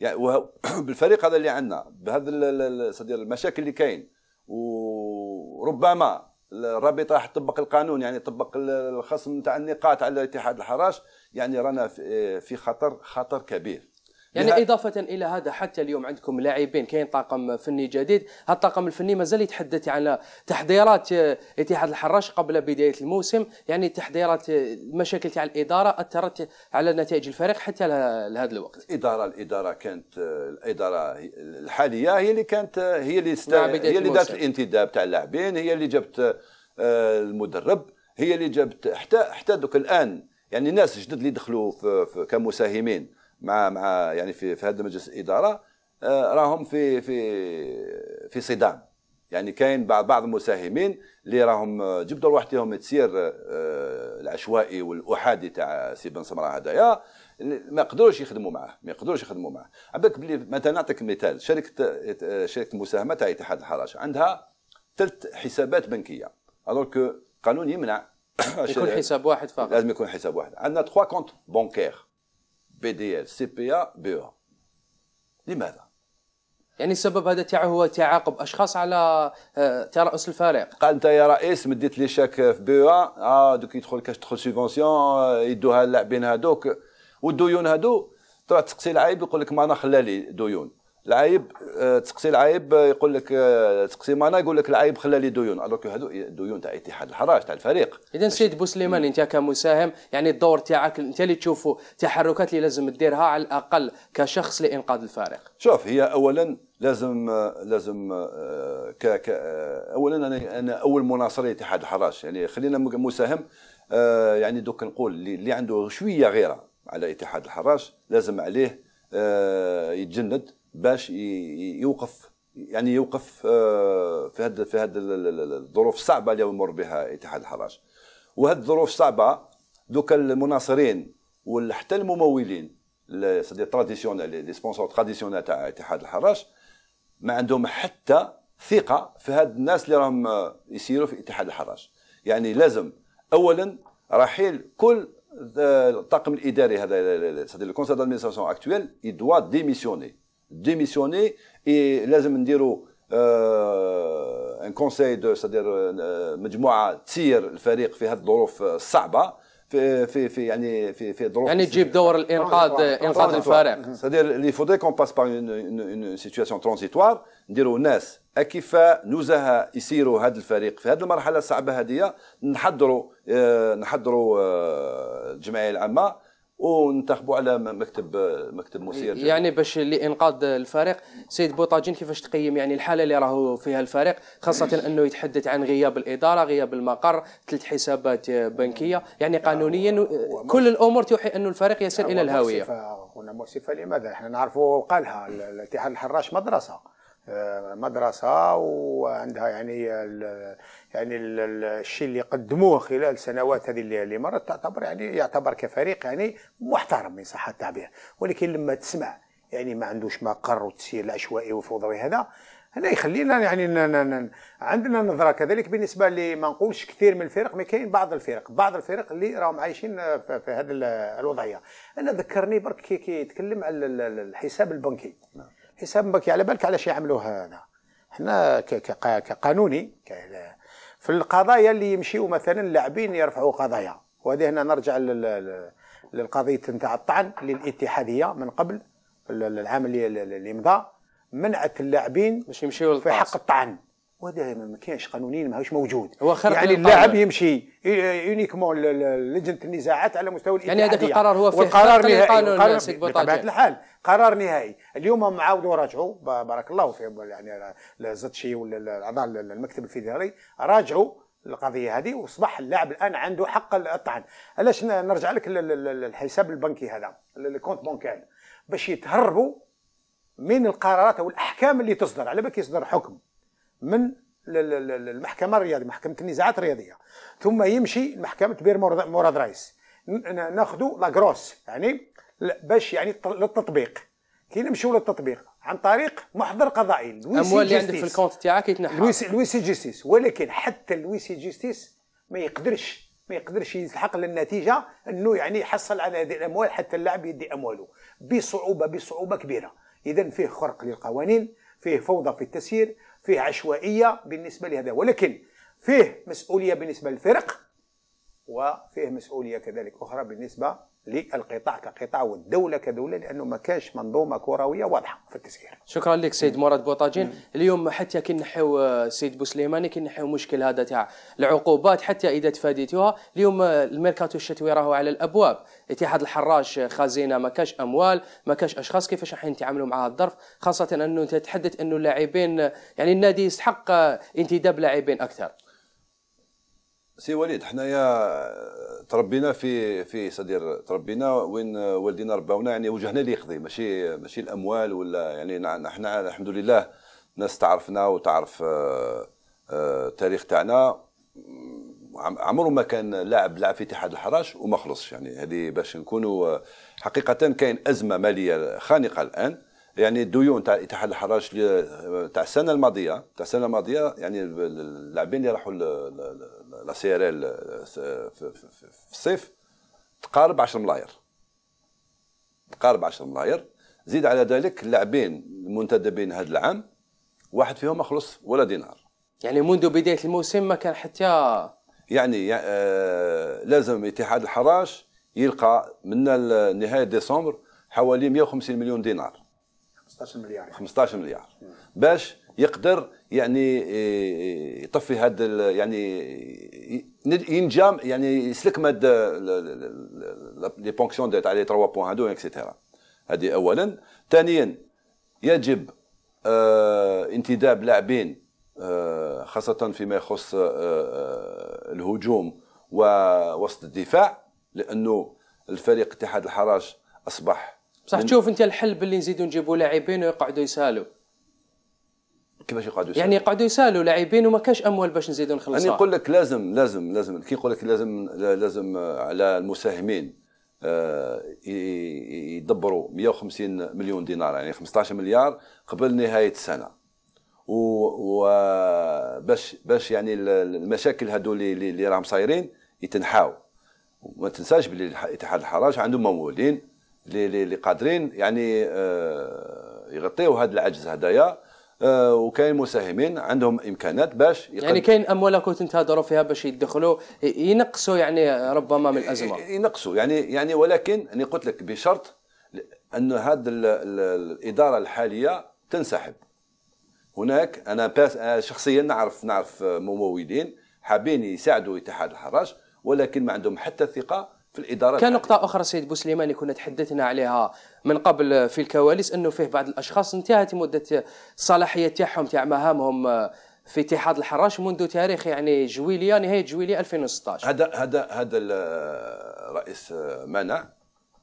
يعني بالفريق هذا اللي عندنا بهذا المشاكل اللي كاين وربما الرابطه راح تطبق القانون يعني تطبق الخصم نتاع النقاط على اتحاد الحراش يعني رانا في خطر خطر كبير يعني لها... اضافه الى هذا حتى اليوم عندكم لاعبين كاين طاقم فني جديد هذا الطاقم الفني مازال يتحدث على تحضيرات آه، اتحاد الحراش قبل بدايه الموسم يعني تحضيرات المشاكل آه، تاع الاداره اثرت على نتائج الفريق حتى لهذا الوقت الاداره الاداره كانت آه، الاداره الحاليه هي اللي كانت هي اللي است... هي اللي دارت الانتداب تاع اللاعبين هي اللي جابت المدرب هي اللي جابت حتى حتى دوك الان يعني الناس جدد اللي دخلوا كمساهمين مع مع يعني في في هذا مجلس الاداره آه، راهم في في في صدام يعني كاين بعض بعض المساهمين اللي راهم آه، جبدوا لوحدهم تسير آه، العشوائي والاحادي تاع سي بن سمره هذايا ما يقدروش يخدموا معاه ما يقدروش يخدموا معاه عبالك بلي مثلا نعطيك مثال شركه شركه المساهمه تاع اتحاد الحراج عندها ثلاث حسابات بنكيه الوغ كو قانون يمنع يكون حساب واحد فقط لازم يكون حساب واحد عندنا تخوا كونت بونكير BDL CPA BEA لماذا؟ يعني السبب هذا تاعه هو تعاقب اشخاص على آه، تراس الفريق قال انت يا رئيس مديت لي شاك في بي اه دوك يدخل كاش تدخل سيفونسيون آه، يدوها اللاعبين هذوك والديون هذو تروح تسقسي العايب يقول لك ما انا خلالي ديون العايب آه، تسقسي العايب آه، يقول لك آه، تسقسي مانا يقول لك العايب خلى لي ديون الوغ هذو ديون تاع اتحاد الحراج تاع الفريق اذا سيد بوسليمان انت كمساهم يعني الدور تاعك انت اللي تشوفوا تحركات اللي لازم تديرها على الاقل كشخص لانقاذ الفريق شوف هي اولا لازم لازم ك ك اولا انا انا اول مناصر لاتحاد الحراج يعني خلينا مساهم يعني دوك نقول اللي عنده شويه غيره على اتحاد الحراج لازم عليه يتجند باش يوقف يعني يوقف آه، في هذه في هذه الظروف الصعبه اللي يمر بها اتحاد الحراج وهذه الظروف الصعبه دوك المناصرين وحتى الممولين سيدي تراديسيونيل لي سبونسور تراديسيونيل تاع اتحاد الحراج ما عندهم حتى ثقه في هاد الناس اللي راهم آه، يسيروا في اتحاد الحراج يعني لازم اولا رحيل كل آه، الطاقم الاداري هذا سيدي الكونسيل دادمينستراسيون اكتويل يدوا ديميسيوني ديميسيوني اي لازم نديروا ان كونساي دو سادير مجموعه تسير الفريق في هذه الظروف الصعبه في في في يعني في في ظروف يعني تجيب دور الانقاذ انقاذ الفريق سادير لي فودي كون باس باغ اون سيتياسيون ترانزيتوار نديروا ناس اكفاء نزهاء يسيروا هذا الفريق في هذه المرحله الصعبه هذه نحضروا نحضروا الجمعيه العامه وننتخبوا على مكتب مكتب مسير يعني باش لانقاذ الفريق سيد بوطاجين كيفاش تقيم يعني الحاله اللي راهو فيها الفريق خاصه انه يتحدث عن غياب الاداره غياب المقر ثلاث حسابات بنكيه يعني نعم. قانونيا كل الامور توحي انه الفريق يسير الى الهاويه قلنا مؤسفه لماذا احنا نعرفوا قالها الاتحاد الحراش مدرسه مدرسه وعندها يعني يعني الشيء اللي قدموه خلال سنوات هذه اللي مرت تعتبر يعني يعتبر كفريق يعني محترم من صح التعبير ولكن لما تسمع يعني ما عندوش مقر والتسيير العشوائي والفوضوي هذا هنا يخلينا يعني عندنا نظره كذلك بالنسبه اللي ما نقولش كثير من الفرق ما كاين بعض الفرق بعض الفرق اللي راهم عايشين في, في هذه الوضعيه انا ذكرني برك كي يتكلم على الحساب البنكي نعم. بنكي على بالك علاش يعملوها هنا حنا كقانوني في القضايا اللي يمشيو مثلا اللاعبين يرفعوا قضايا وهذه هنا نرجع للقضيه نتاع الطعن للاتحاديه من قبل العام اللي مضى منعت اللاعبين باش يمشيو في حق الطعن وهذا ما كاينش قانونين ماهوش موجود هو خرق يعني اللاعب يمشي يونيكمون لجنه النزاعات على مستوى يعني هذاك القرار هو فيه القرار نهائي قانون بطبيعه الحال قرار نهائي اليوم هم عاودوا راجعوا بارك الله فيهم يعني زتشي ولا اعضاء المكتب الفيدرالي راجعوا القضيه هذه واصبح اللاعب الان عنده حق الطعن علاش نرجع لك الحساب البنكي هذا الكونت بونكال باش يتهربوا من القرارات او الاحكام اللي تصدر على بالك يصدر حكم من المحكمه الرياضيه محكمه النزاعات الرياضيه ثم يمشي محكمه بير مراد رئيس ناخذوا كروس يعني باش يعني للتطبيق كي نمشيو للتطبيق عن طريق محضر قضائي الاموال اللي عندك في الكونت تاعك يتنحى لويسي جيستيس ولكن حتى لويسي جيستيس ما يقدرش ما يقدرش يلحق للنتيجه انه يعني يحصل على هذه الاموال حتى اللاعب يدي امواله بصعوبه بصعوبه كبيره اذا فيه خرق للقوانين فيه فوضى في التسيير فيه عشوائيه بالنسبه لهذا ولكن فيه مسؤوليه بالنسبه للفرق وفيه مسؤوليه كذلك اخرى بالنسبه للقطاع كقطاع والدوله كدوله لانه ما كانش منظومه كرويه واضحه في التسعير. شكرا لك سيد مراد بوطاجين، اليوم حتى كي آه، سيد بوسليماني كي مشكل هذا تاع العقوبات حتى اذا تفاديتوها، اليوم آه، الميركاتو الشتوي راهو على الابواب، اتحاد الحراج آه، خزينه ما كاش اموال، ما كاش اشخاص كيفاش راح يتعاملوا مع هذا الظرف، خاصه انه تتحدث انه اللاعبين يعني النادي يستحق انتداب لاعبين اكثر. سي وليد حنايا آه، تربينا في في صدير تربينا وين آه، والدينا رباونا يعني وجهنا ليه يقضي ماشي ماشي الاموال ولا يعني نحن الحمد لله ناس تعرفنا وتعرف آه، التاريخ تاعنا عمره ما كان لاعب لعب في اتحاد الحراش وما خلصش يعني هذه باش نكونوا حقيقه كاين ازمه ماليه خانقه الان يعني الديون تاع اتحاد الحراج تاع السنه الماضيه تاع السنه الماضيه يعني اللاعبين اللي راحوا لا سي ار ال في الصيف تقارب 10 ملاير تقارب 10 ملاير زيد على ذلك اللاعبين المنتدبين هذا العام واحد فيهم ما خلص ولا دينار يعني منذ بدايه الموسم ما كان حتى يعني آه لازم اتحاد الحراج يلقى من نهايه ديسمبر حوالي 150 مليون دينار 15 مليار 15 مليار باش يقدر يعني آه، آه، يطفي هذا يعني ينجم يعني يسلك مد لي بونكسيون تاع لي 3 بوان هادو اكسيتيرا هذه اولا ثانيا يجب آه، انتداب لاعبين خاصة فيما يخص الهجوم ووسط الدفاع لأنه الفريق اتحاد الحراج أصبح بصح تشوف انت الحل باللي نزيدوا نجيبوا لاعبين ويقعدوا يسالوا كيفاش يقعدوا يسالوا؟ يعني يقعدوا يسالوا لاعبين وما كاش اموال باش نزيدوا نخلصوا يعني نقول لك لازم لازم لازم كي يقول لك لازم لازم على المساهمين آه، يدبروا 150 مليون دينار يعني 15 مليار قبل نهايه السنه وباش باش يعني المشاكل هذو اللي راهم صايرين يتنحاو وما تنساش باللي اتحاد الحراج عندهم ممولين اللي قادرين يعني آه، يغطيوا هذا العجز هدايا آه، وكاين مساهمين عندهم امكانات باش يعني كاين اموال كنت تنتظروا فيها باش يدخلوا ينقصوا يعني ربما من الازمه ينقصوا يعني يعني ولكن انا قلت لك بشرط ان هذه الاداره الحاليه تنسحب هناك انا باس شخصيا نعرف نعرف ممولين حابين يساعدوا اتحاد الحراج ولكن ما عندهم حتى ثقه في الاداره كنقطه اخرى سيد بوسليماني كنا تحدثنا عليها من قبل في الكواليس انه فيه بعض الاشخاص انتهت مده الصلاحيه تاعهم تاع مهامهم آه، في اتحاد الحراش منذ تاريخ يعني جويليه نهايه جويليه 2016 هذا هذا هذا الرئيس منع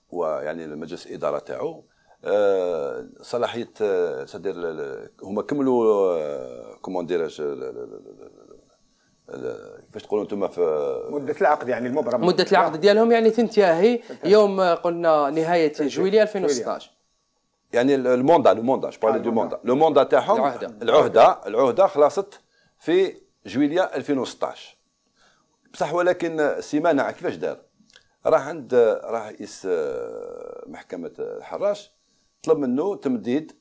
ويعني المجلس الاداره تاعو آه، صلاحيه تدير آه، هما كملوا كوموندير كيفاش تقولوا انتم في مده العقد يعني المبرم مده العقد ديالهم يعني تنتهي يوم قلنا نهايه جويليه 2016 يعني الموندا آه، الموندا جو بارلي دو موندا لو موندا تاعهم العهده العهده العهده خلصت في جويليه 2016 بصح ولكن سيمانع كيفاش دار راح عند رئيس آه، محكمه الحراش طلب منه تمديد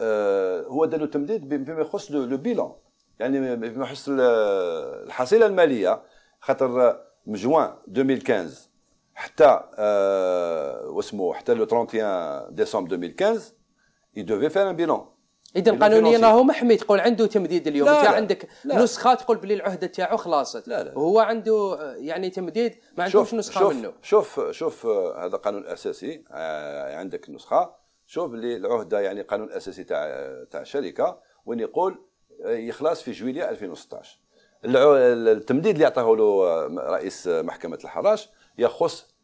آه، هو دار له تمديد بما يخص لو بيلون يعني فيما آه، يحس الحصيله الماليه خاطر آه، من جوان 2015 حتى آه حتى لو 31 ديسمبر 2015 يدوفي فير ان بيلون اذا قانونيا راهو محمي تقول عنده تمديد اليوم انت عندك لا نسخه تقول بلي العهده تاعو خلاصت لا لا وهو عنده آه، يعني تمديد ما عندوش نسخه شوف منه شوف شوف هذا قانون اساسي عندك نسخه شوف اللي العهده يعني قانون اساسي تاع تاع الشركه وين يقول يخلص في جويليه 2016 التمديد اللي عطاه له آه، رئيس محكمه الحراج يخص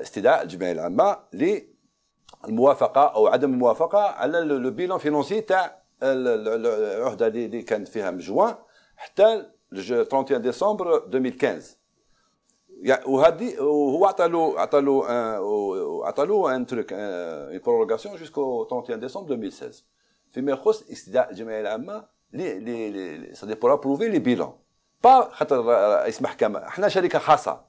استدعاء الجمعيه العامه للموافقه او عدم الموافقه على لو بيلون فينونسي تاع العهده اللي كانت فيها من جوان حتى 31 ديسمبر 2015 يعني وهو عطى له عطى له آه، عطى له ان تروك ان برولوغاسيون جوسكو 31 ديسمبر 2016 فيما يخص استدعاء الجمعيه العامه لي لي سادي بور ابروفي لي بيلون با خاطر رئيس محكمه احنا شركه خاصه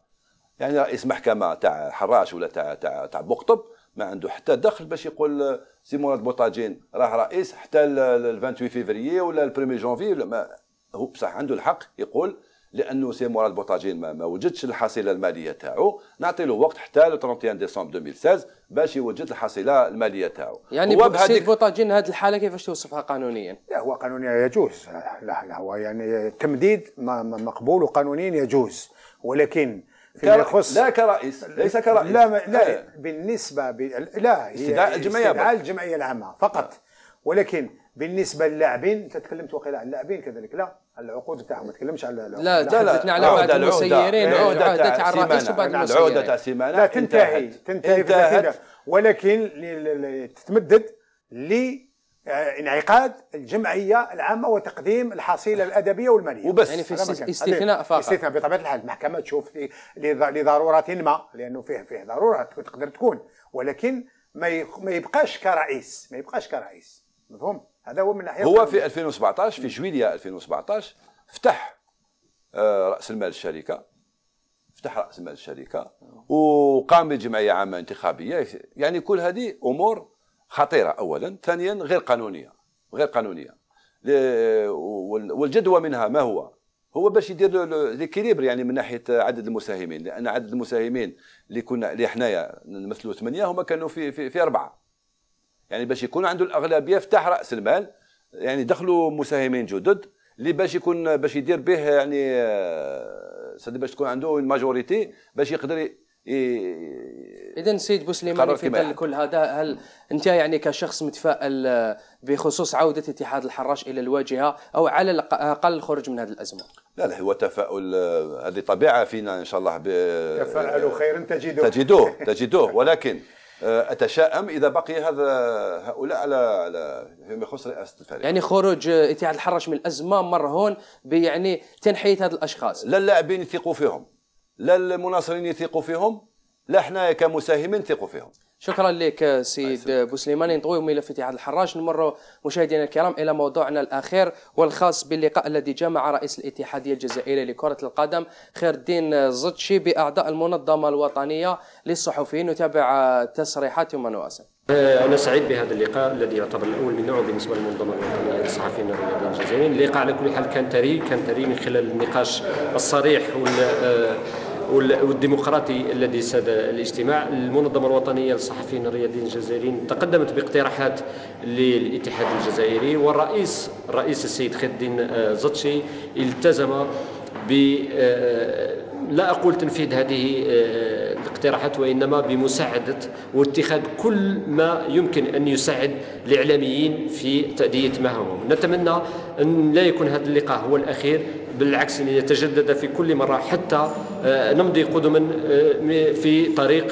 يعني رئيس محكمه تاع حراش ولا تاع تاع تاع بوقطب ما عنده حتى دخل باش يقول سي مراد بوطاجين راه رئيس حتى ال 28 فيفري ولا ال 1 جونفي ولا ما هو بصح عنده الحق يقول لانه سي مراد بوطاجين ما, ما وجدش الحصيله الماليه تاعو نعطي له وقت حتى 31 ديسمبر 2016 باش يوجد الحصيله الماليه تاعو يعني سي بوطاجين هذه الحاله كيفاش توصفها قانونيا؟ لا هو قانونيا يجوز لا لا هو يعني تمديد مقبول وقانونيا يجوز ولكن فيما يخص لا كرئيس ليس كرئيس لا لا, لا بالنسبه ب... لا استدعاء الجمعيه استدعاء الجمعيه العامه فقط ولكن بالنسبه للاعبين انت تكلمت وقيله على اللاعبين كذلك لا على العقود تاعهم ما تكلمش على العقود لا تكلمتنا على بعض المسيرين العوده تاع الرئيس وبعد العوده تاع سيمانه لا تنتهي تنتهي في ولكن تتمدد ل آه، انعقاد الجمعيه العامه وتقديم الحصيله الادبيه والماليه وبس يعني في استثناء فقط استثناء بطبيعه الحال المحكمه تشوف لضروره ما لانه فيه فيه ضروره تقدر تكون ولكن ما يبقاش كرئيس ما يبقاش كرئيس مفهوم هذا هو من ناحيه هو في 2017 في جويليا 2017 فتح راس المال الشركه فتح راس المال الشركه وقام بجمعيه عامه انتخابيه يعني كل هذه امور خطيره اولا ثانيا غير قانونيه غير قانونيه والجدوى منها ما هو هو باش يدير ليكيليبر يعني من ناحيه عدد المساهمين لان عدد المساهمين اللي كنا اللي حنايا نمثلوا ثمانيه هما كانوا في في, في اربعه يعني باش يكون عنده الاغلبيه فتح راس المال يعني دخلوا مساهمين جدد اللي باش يكون باش يدير به يعني آه، سادي باش تكون عنده الماجوريتي باش يقدر اذا سيد بوسليمان في ظل كل هذا هل انت يعني كشخص متفائل آه، بخصوص عوده اتحاد الحراش الى الواجهه او على الاقل الخروج من هذه الازمه؟ لا لا هو تفاؤل آه، هذه طبيعه فينا ان شاء الله ب تفاءلوا خيرا تجدوه تجدوه تجدوه ولكن آه، اتشائم اذا بقي هذا هؤلاء على على فيما يخص رئاسه الفريق يعني خروج اتحاد الحراش من الازمه مرهون بيعني تنحيه هذه الاشخاص لا اللاعبين يثقوا فيهم لا المناصرين يثقوا فيهم لا احنا كمساهمين نثقوا فيهم شكرا لك آه، سيد بوسليماني نطوي ملف اتحاد الحراج نمر مشاهدينا الكرام الى موضوعنا الاخير والخاص باللقاء الذي جمع رئيس الاتحاديه الجزائريه لكره القدم خير الدين زتشي باعضاء المنظمه الوطنيه للصحفيين نتابع آه، تصريحات منواسن آه، أنا سعيد بهذا اللقاء الذي يعتبر الأول من نوعه بالنسبة للمنظمة الوطنية للصحفيين الرياضيين الجزائريين، اللقاء على كل حال كان ثري، كان ثري من خلال النقاش الصريح وال والديمقراطي الذي ساد الاجتماع المنظمة الوطنية للصحفيين الرياضيين الجزائريين تقدمت باقتراحات للاتحاد الجزائري والرئيس الرئيس السيد خدين آه، زطشي التزم ب آه، لا أقول تنفيذ هذه آه، الاقتراحات وإنما بمساعدة واتخاذ كل ما يمكن أن يساعد الإعلاميين في تأدية مهامهم نتمنى أن لا يكون هذا اللقاء هو الأخير بالعكس أن يتجدد في كل مرة حتى آه، نمضي قدما آه، في طريق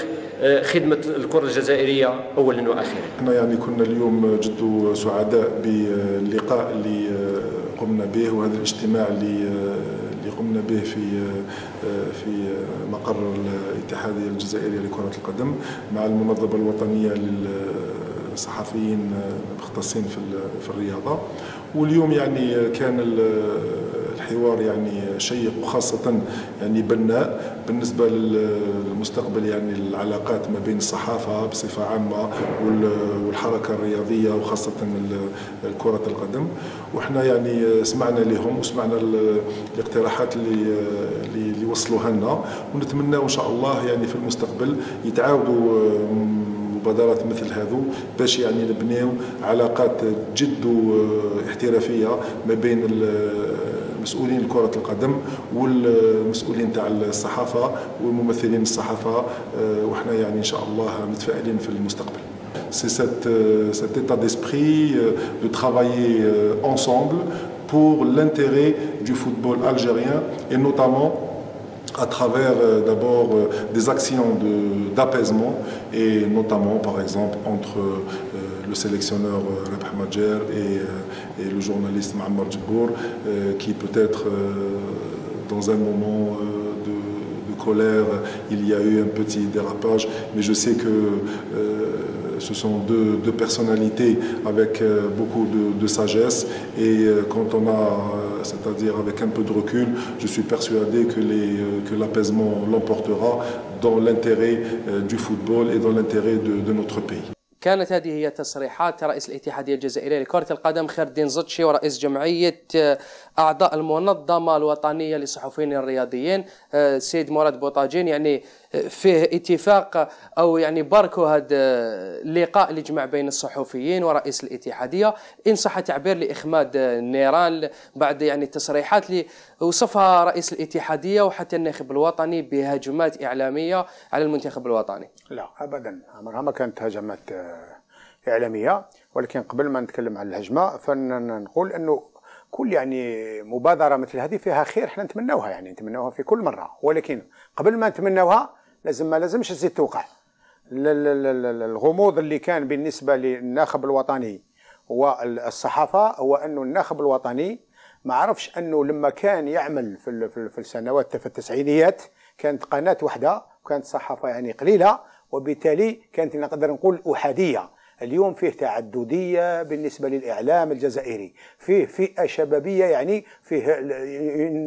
خدمة الكرة الجزائرية أولا وأخيرا احنا يعني كنا اليوم جد سعداء باللقاء اللي قمنا به وهذا الاجتماع اللي اللي قمنا به في آه، آه، في مقر الاتحادية الجزائرية لكرة القدم مع المنظمة الوطنية للصحفيين المختصين مختصين في الرياضه واليوم يعني كان الحوار يعني شيق وخاصة يعني بناء بالنسبة للمستقبل يعني العلاقات ما بين الصحافة بصفة عامة والحركة الرياضية وخاصة كرة القدم وإحنا يعني سمعنا لهم وسمعنا الاقتراحات اللي اللي وصلوها لنا ونتمنى إن شاء الله يعني في المستقبل يتعاودوا مبادرات مثل هذو باش يعني نبنيو علاقات جد احترافيه ما بين C'est cet, euh, cet état d'esprit euh, de travailler euh, ensemble pour l'intérêt du football algérien et notamment à travers d'abord des actions d'apaisement et notamment par exemple entre le sélectionneur Rabah euh, Majer et, euh, et, le journaliste Mahmoud Djibour, euh, qui peut-être dans un moment de, colère, il y a eu un petit dérapage, mais je sais que ce sont deux, personnalités avec beaucoup de, sagesse et quand on a, c'est-à-dire avec un peu de recul, je suis persuadé que, les, que l'apaisement l'emportera dans l'intérêt du football et dans l'intérêt de notre pays. كانت هذه هي تصريحات رئيس الاتحاديه الجزائريه لكره القدم خير الدين زطشي ورئيس جمعيه آه، اعضاء المنظمه الوطنيه للصحفيين الرياضيين السيد آه، مراد بوطاجين يعني آه، فيه اتفاق او يعني باركو هذا اللقاء آه، اللي جمع بين الصحفيين ورئيس الاتحاديه ان صح تعبير لاخماد النيران بعد يعني التصريحات اللي وصفها رئيس الاتحاديه وحتى الناخب الوطني بهجمات اعلاميه على المنتخب الوطني. لا ابدا عمرها ما كانت هجمات اعلاميه ولكن قبل ما نتكلم عن الهجمه فنقول انه كل يعني مبادره مثل هذه فيها خير احنا نتمناوها يعني نتمناوها في كل مره ولكن قبل ما نتمناوها لازم ما لازمش تزيد توقع الغموض اللي كان بالنسبه للناخب الوطني والصحافه هو انه الناخب الوطني ما عرفش انه لما كان يعمل في في السنوات في التسعينيات كانت قناه واحده وكانت صحافه يعني قليله وبالتالي كانت نقدر نقول احاديه اليوم فيه تعددية بالنسبة للإعلام الجزائري فيه فئة شبابية يعني فيه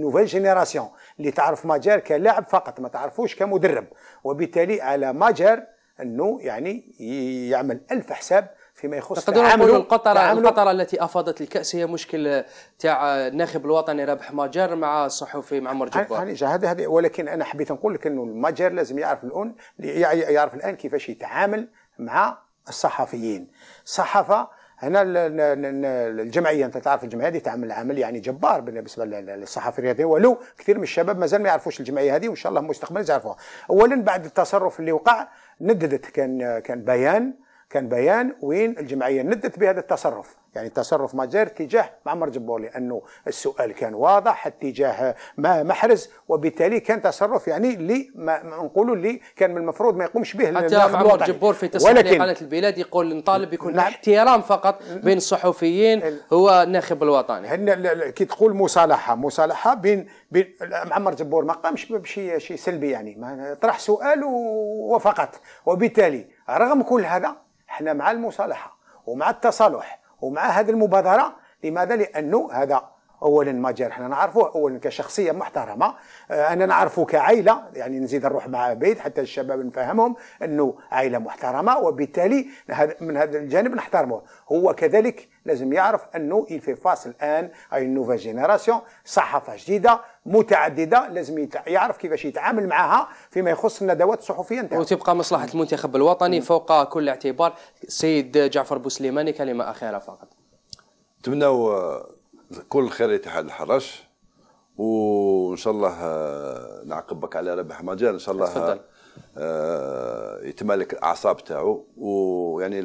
نوفيل جينيراسيون اللي تعرف ماجر كلاعب فقط ما تعرفوش كمدرب وبالتالي على ماجر أنه يعني يعمل ألف حساب فيما يخص تعامله القطرة القطرة التي أفاضت الكأس هي مشكل تاع الناخب الوطني رابح ماجر مع الصحفي معمر جبار هذا ولكن أنا حبيت نقول لك أنه ماجر لازم يعرف الآن يعرف الآن كيفاش يتعامل مع الصحفيين صحفه هنا الجمعيه انت تعرف الجمعيه هذه تعمل عمل يعني جبار بالنسبه للصحافه الرياضيه ولو كثير من الشباب مازال ما يعرفوش الجمعيه هذه وان شاء الله مستقبلا يعرفوها اولا بعد التصرف اللي وقع نددت كان كان بيان كان بيان وين الجمعيه ندت بهذا التصرف يعني التصرف ما جار تجاه معمر جبور لانه السؤال كان واضح اتجاه ما محرز وبالتالي كان تصرف يعني اللي نقولوا اللي كان من المفروض ما يقومش به حتى معمر جبور في تصريح ولكن قناه البلاد يقول نطالب بكل نعم احترام فقط بين الصحفيين هو الناخب الوطني هن كي تقول مصالحه مصالحه بين, بين معمر جبور ما قامش بشيء شيء سلبي يعني طرح سؤال وفقط وبالتالي رغم كل هذا حنا مع المصالحه ومع التصالح ومع هذه المبادره لماذا لانه هذا اولا جار حنا نعرفوه اولا كشخصيه محترمه آه، انا نعرفه كعائله يعني نزيد نروح مع بيت حتى الشباب نفهمهم انه عائله محترمه وبالتالي من هذا الجانب نحترموه هو كذلك لازم يعرف انه il fait الان اي نوفا جينيراسيون صحافه جديده متعدده لازم يعرف كيفاش يتعامل معها فيما يخص الندوات الصحفيه نتاعو وتبقى مصلحه المنتخب الوطني فوق كل اعتبار السيد جعفر بوسليماني كلمه اخيره فقط نتمناو آه، كل خير لاتحاد الحراش وان شاء الله آه، نعقبك على ربح مجال ان شاء الله تفضل. آه، يتمالك الاعصاب تاعو ويعني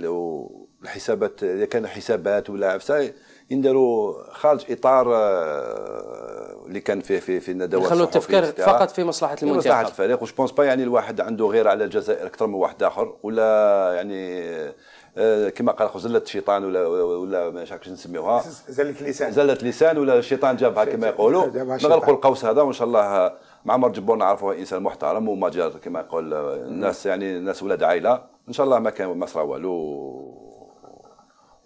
الحسابات اذا كان حسابات ولا عفسه يندروا خارج اطار اللي كان فيه في في الندوات خلوا التفكير فقط في مصلحه المنتخب مصلحه الفريق وش بونس با يعني الواحد عنده غير على الجزائر اكثر من واحد اخر ولا يعني آه، كما قال خو زلت الشيطان ولا ولا ما عرفتش نسميوها زلت لسان زلت لسان ولا الشيطان جابها كما يقولوا نغلقوا القوس هذا وان شاء الله آه، مع عمر جبور نعرفوه انسان محترم وما جار كما يقول آه، الناس يعني الناس ولاد عائله ان شاء الله ما كان ما صرا والو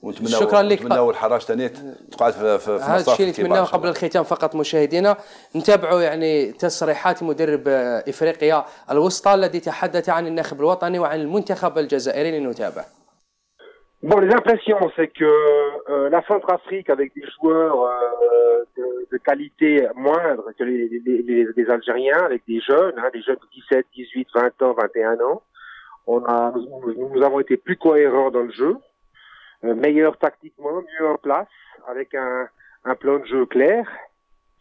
ونتمنى شكرا لك نتمناو الحراج ثاني تقعد في في هذا الشيء اللي نتمناه قبل الختام فقط مشاهدينا نتابعوا يعني تصريحات مدرب افريقيا الوسطى الذي تحدث عن الناخب الوطني وعن المنتخب الجزائري لنتابع Bon, les impressions, c'est que euh, la Centrafrique, avec des joueurs euh, de, de, qualité moindre que les, les, les, les Algériens, avec des jeunes, hein, des jeunes de 17, 18, 20 ans, 21 ans, on a, nous, nous avons été plus cohérents dans le jeu. Euh, Euh, meilleur tactiquement, mieux en place, avec un, plan de jeu clair.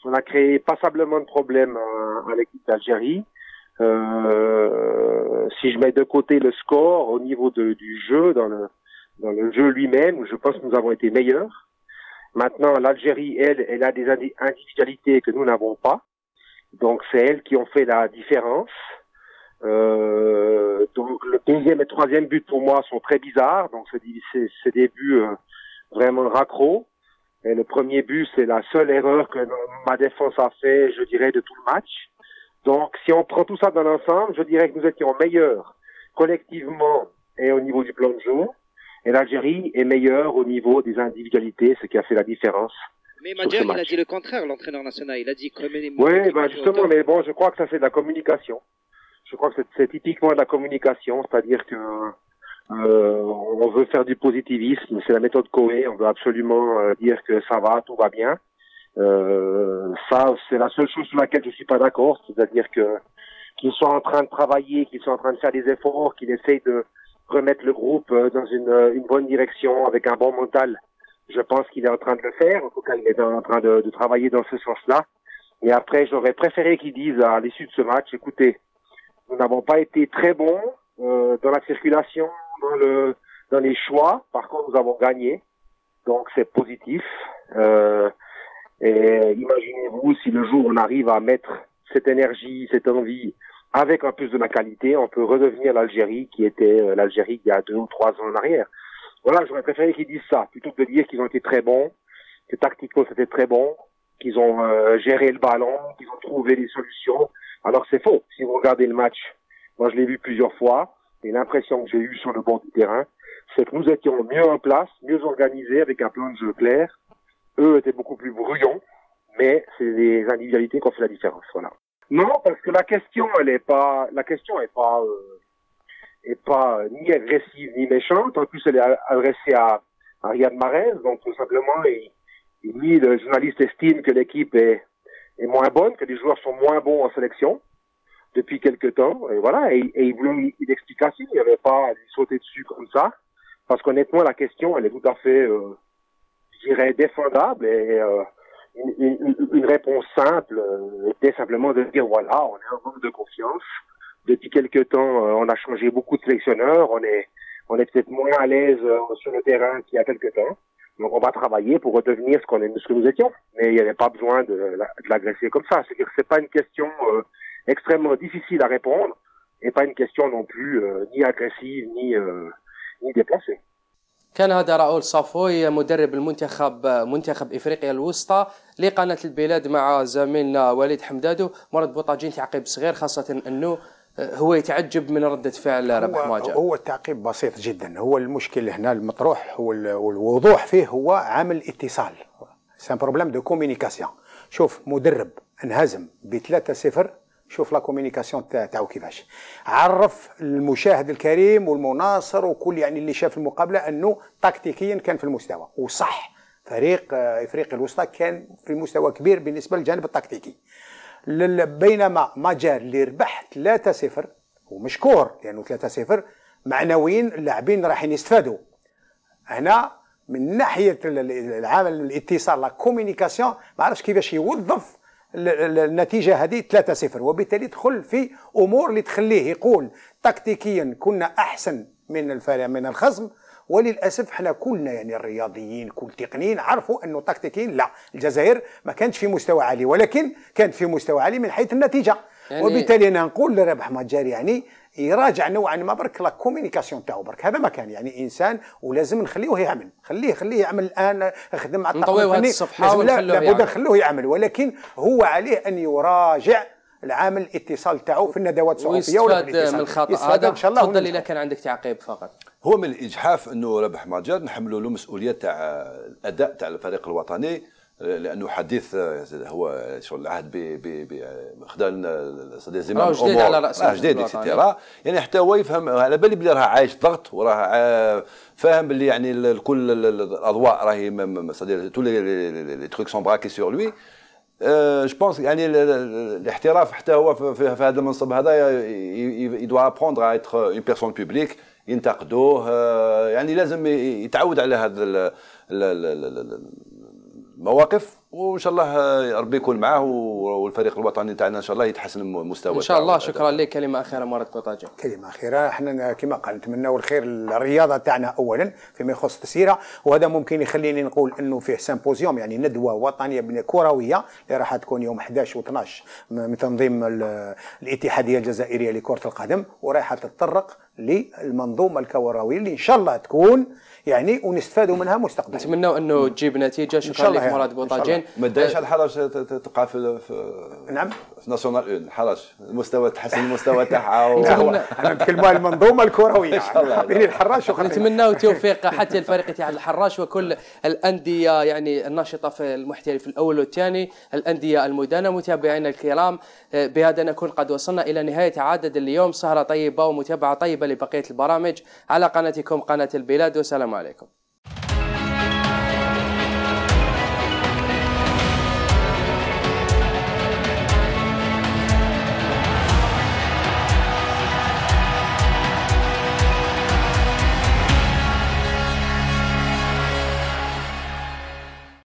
On a créé passablement de problèmes à, l'équipe d'Algérie. Euh, si je mets de côté le score au niveau du jeu, dans le, dans le jeu lui-même, je pense que nous avons été meilleurs. Maintenant, l'Algérie, elle, elle a des individualités que nous n'avons pas. Donc c'est elles qui ont fait la différence. Euh, donc le deuxième et troisième but pour moi sont très bizarres. Donc c'est des buts euh, vraiment raccro. Et le premier but, c'est la seule erreur que ma défense a fait, je dirais, de tout le match. Donc si on prend tout ça dans l'ensemble, je dirais que nous étions meilleurs collectivement et au niveau du plan de jeu. Et l'Algérie est meilleure au niveau des individualités, ce qui a fait la différence. Mais Madjer, il a dit le contraire, l'entraîneur national. Il a dit que... Oui, ben justement, mais bon, je crois que ça fait de la communication je crois que c'est typiquement de la communication, c'est-à-dire que euh, on veut faire du positivisme, c'est la méthode Coé, on veut absolument euh, dire que ça va, tout va bien. Euh, ça, c'est la seule chose sur laquelle je suis pas d'accord, c'est-à-dire que qu'ils soient en train de travailler, qu'ils soient en train de faire des efforts, qu'ils essayent de remettre le groupe euh, dans euh, une, bonne direction avec un bon mental. Je pense qu'il est en train de le faire, en tout cas il est en train de, de travailler dans ce sens-là. Et après, j'aurais préféré qu'ils disent à l'issue de ce match, écoutez, nous n'avons pas été très bons euh, dans la circulation, dans le dans les choix. Par contre, nous avons gagné, donc c'est positif. Euh, et imaginez-vous si le jour on arrive à mettre cette énergie, cette envie, avec un plus de la qualité, on peut redevenir l'Algérie qui était euh, l'Algérie il y a deux ou trois ans en arrière. Voilà, j'aurais préféré qu'ils disent ça plutôt que de dire qu'ils ont été très bons, que tactico c'était très bon, qu'ils ont euh, géré le ballon, qu'ils ont trouvé des solutions. Alors c'est faux. Si vous regardez le match, moi je l'ai vu plusieurs fois, et l'impression que j'ai eue sur le bord du terrain, c'est que nous étions mieux en place, mieux organisés, avec un plan de jeu clair. Eux étaient beaucoup plus bruyants, mais c'est les individualités qui ont fait la différence. Voilà. Non, parce que la question, elle est pas, la question est pas, euh, est pas euh, ni agressive ni méchante. En plus, elle est adressée à, à Riyad donc tout simplement, et, le journaliste estime que l'équipe est est moins bonne, que les joueurs sont moins bons en sélection depuis quelques temps. Et voilà, et, ils il voulait une explication. Il n'y avait pas à lui sauter dessus comme ça. Parce qu'honnêtement, la question, elle est tout à fait, euh, je dirais, défendable. Et euh, une, une, réponse simple euh, était simplement de dire, voilà, on est un manque de confiance. Depuis quelques temps, euh, on a changé beaucoup de sélectionneurs. On est, on est peut-être moins à l'aise sur le terrain qu'il y a quelques temps on va travailler pour redevenir ce qu'on ce que nous étions. Mais il n'y avait pas besoin de, de l'agresser comme ça. C'est-à-dire c'est pas une question euh, extrêmement difficile à répondre et pas une question non plus euh, ni agressive ni euh, ni déplacée. كان هذا راؤول صافوي مدرب المنتخب منتخب افريقيا الوسطى لقناه البلاد مع زميلنا وليد حمدادو مرض بوطاجين تعقيب صغير خاصه انه هو يتعجب من ردة فعل ربح مواجهة هو التعقيب بسيط جدا هو المشكل هنا المطروح والوضوح فيه هو عامل اتصال سان بروبليم دو كومينيكاسيون شوف مدرب انهزم ب 3 0 شوف لا كومينيكاسيون تاعو كيفاش عرف المشاهد الكريم والمناصر وكل يعني اللي شاف المقابله انه تكتيكيا كان في المستوى وصح فريق آه، افريقيا الوسطى كان في مستوى كبير بالنسبه للجانب التكتيكي بينما ماجار اللي ربح 3-0 ومشكور لانه 3-0 معنويا اللاعبين رايحين يستفادوا هنا من ناحيه العمل الاتصال لا كومينيكاسيون ما عرفش كيفاش يوظف النتيجه هذه 3-0 وبالتالي دخل في امور اللي تخليه يقول تكتيكيا كنا احسن من من الخصم وللاسف حنا كلنا يعني الرياضيين كل تقنيين عرفوا انه تكتيكين لا الجزائر ما كانتش في مستوى عالي ولكن كانت في مستوى عالي من حيث النتيجه يعني وبالتالي انا نقول لربح مجاري يعني يراجع نوعا ما برك لا كومينيكاسيون تاعو برك هذا ما كان يعني انسان ولازم نخليه يعمل خليه خليه يعمل الان خدم مع الطاقم الفني لا لابد نخلوه يعمل ولكن هو عليه ان يراجع العامل الاتصال تاعو في الندوات الصحفيه ولا في الاتصال من الخطا هذا ان شاء الله تفضل اذا كان عندك تعقيب فقط هو من الاجحاف انه ربح ماجر نحملوا له مسؤوليه تاع الاداء تاع الفريق الوطني لانه حديث هو شغل العهد ب ب خدان سيدي زمام آه جديد على راسه آه جديد اكسيتيرا يعني حتى هو يفهم على بالي بلي راه عايش ضغط وراه فاهم بلي يعني الكل الاضواء راهي سيدي تو لي تخيك سون براكي سور لوي جو بونس يعني الاحتراف حتى هو في, هذا المنصب هذا يدوا ابروندر ا اون بيرسون بوبليك ينتقدوه آه، يعني لازم يتعود على هذا المواقف وان شاء الله ربي يكون معاه والفريق الوطني تاعنا ان شاء الله يتحسن مستواه ان شاء الله شكرا لك كلمه اخيره مرات قطاجه كلمه اخيره احنا كما قال نتمنوا الخير للرياضه تاعنا اولا فيما يخص التسيره وهذا ممكن يخليني نقول انه فيه سيمبوزيوم يعني ندوه وطنيه كرويه اللي راح تكون يوم 11 و12 من تنظيم الاتحاديه الجزائريه لكره القدم ورايحه تتطرق للمنظومه الكرويه اللي ان شاء الله تكون يعني ونستفادوا منها مستقبلا نتمنوا انه تجيب نتيجه شكرا لك يعني، مراد بوطاجين ما دايش الحرس تقع في نعم في ناسيونال اون الحرس المستوى تحسن المستوى تاعها احنا نتكلموا على المنظومه الكرويه ان شاء الله بين الحراش شكرا نتمنوا التوفيق حتى الفريق تاع الحراش وكل الانديه يعني الناشطه في المحترف الاول والثاني الانديه المدانه متابعينا الكرام بهذا نكون قد وصلنا الى نهايه عدد اليوم سهره طيبه ومتابعه طيبه لبقيه البرامج على قناتكم قناه البلاد وسلام عليكم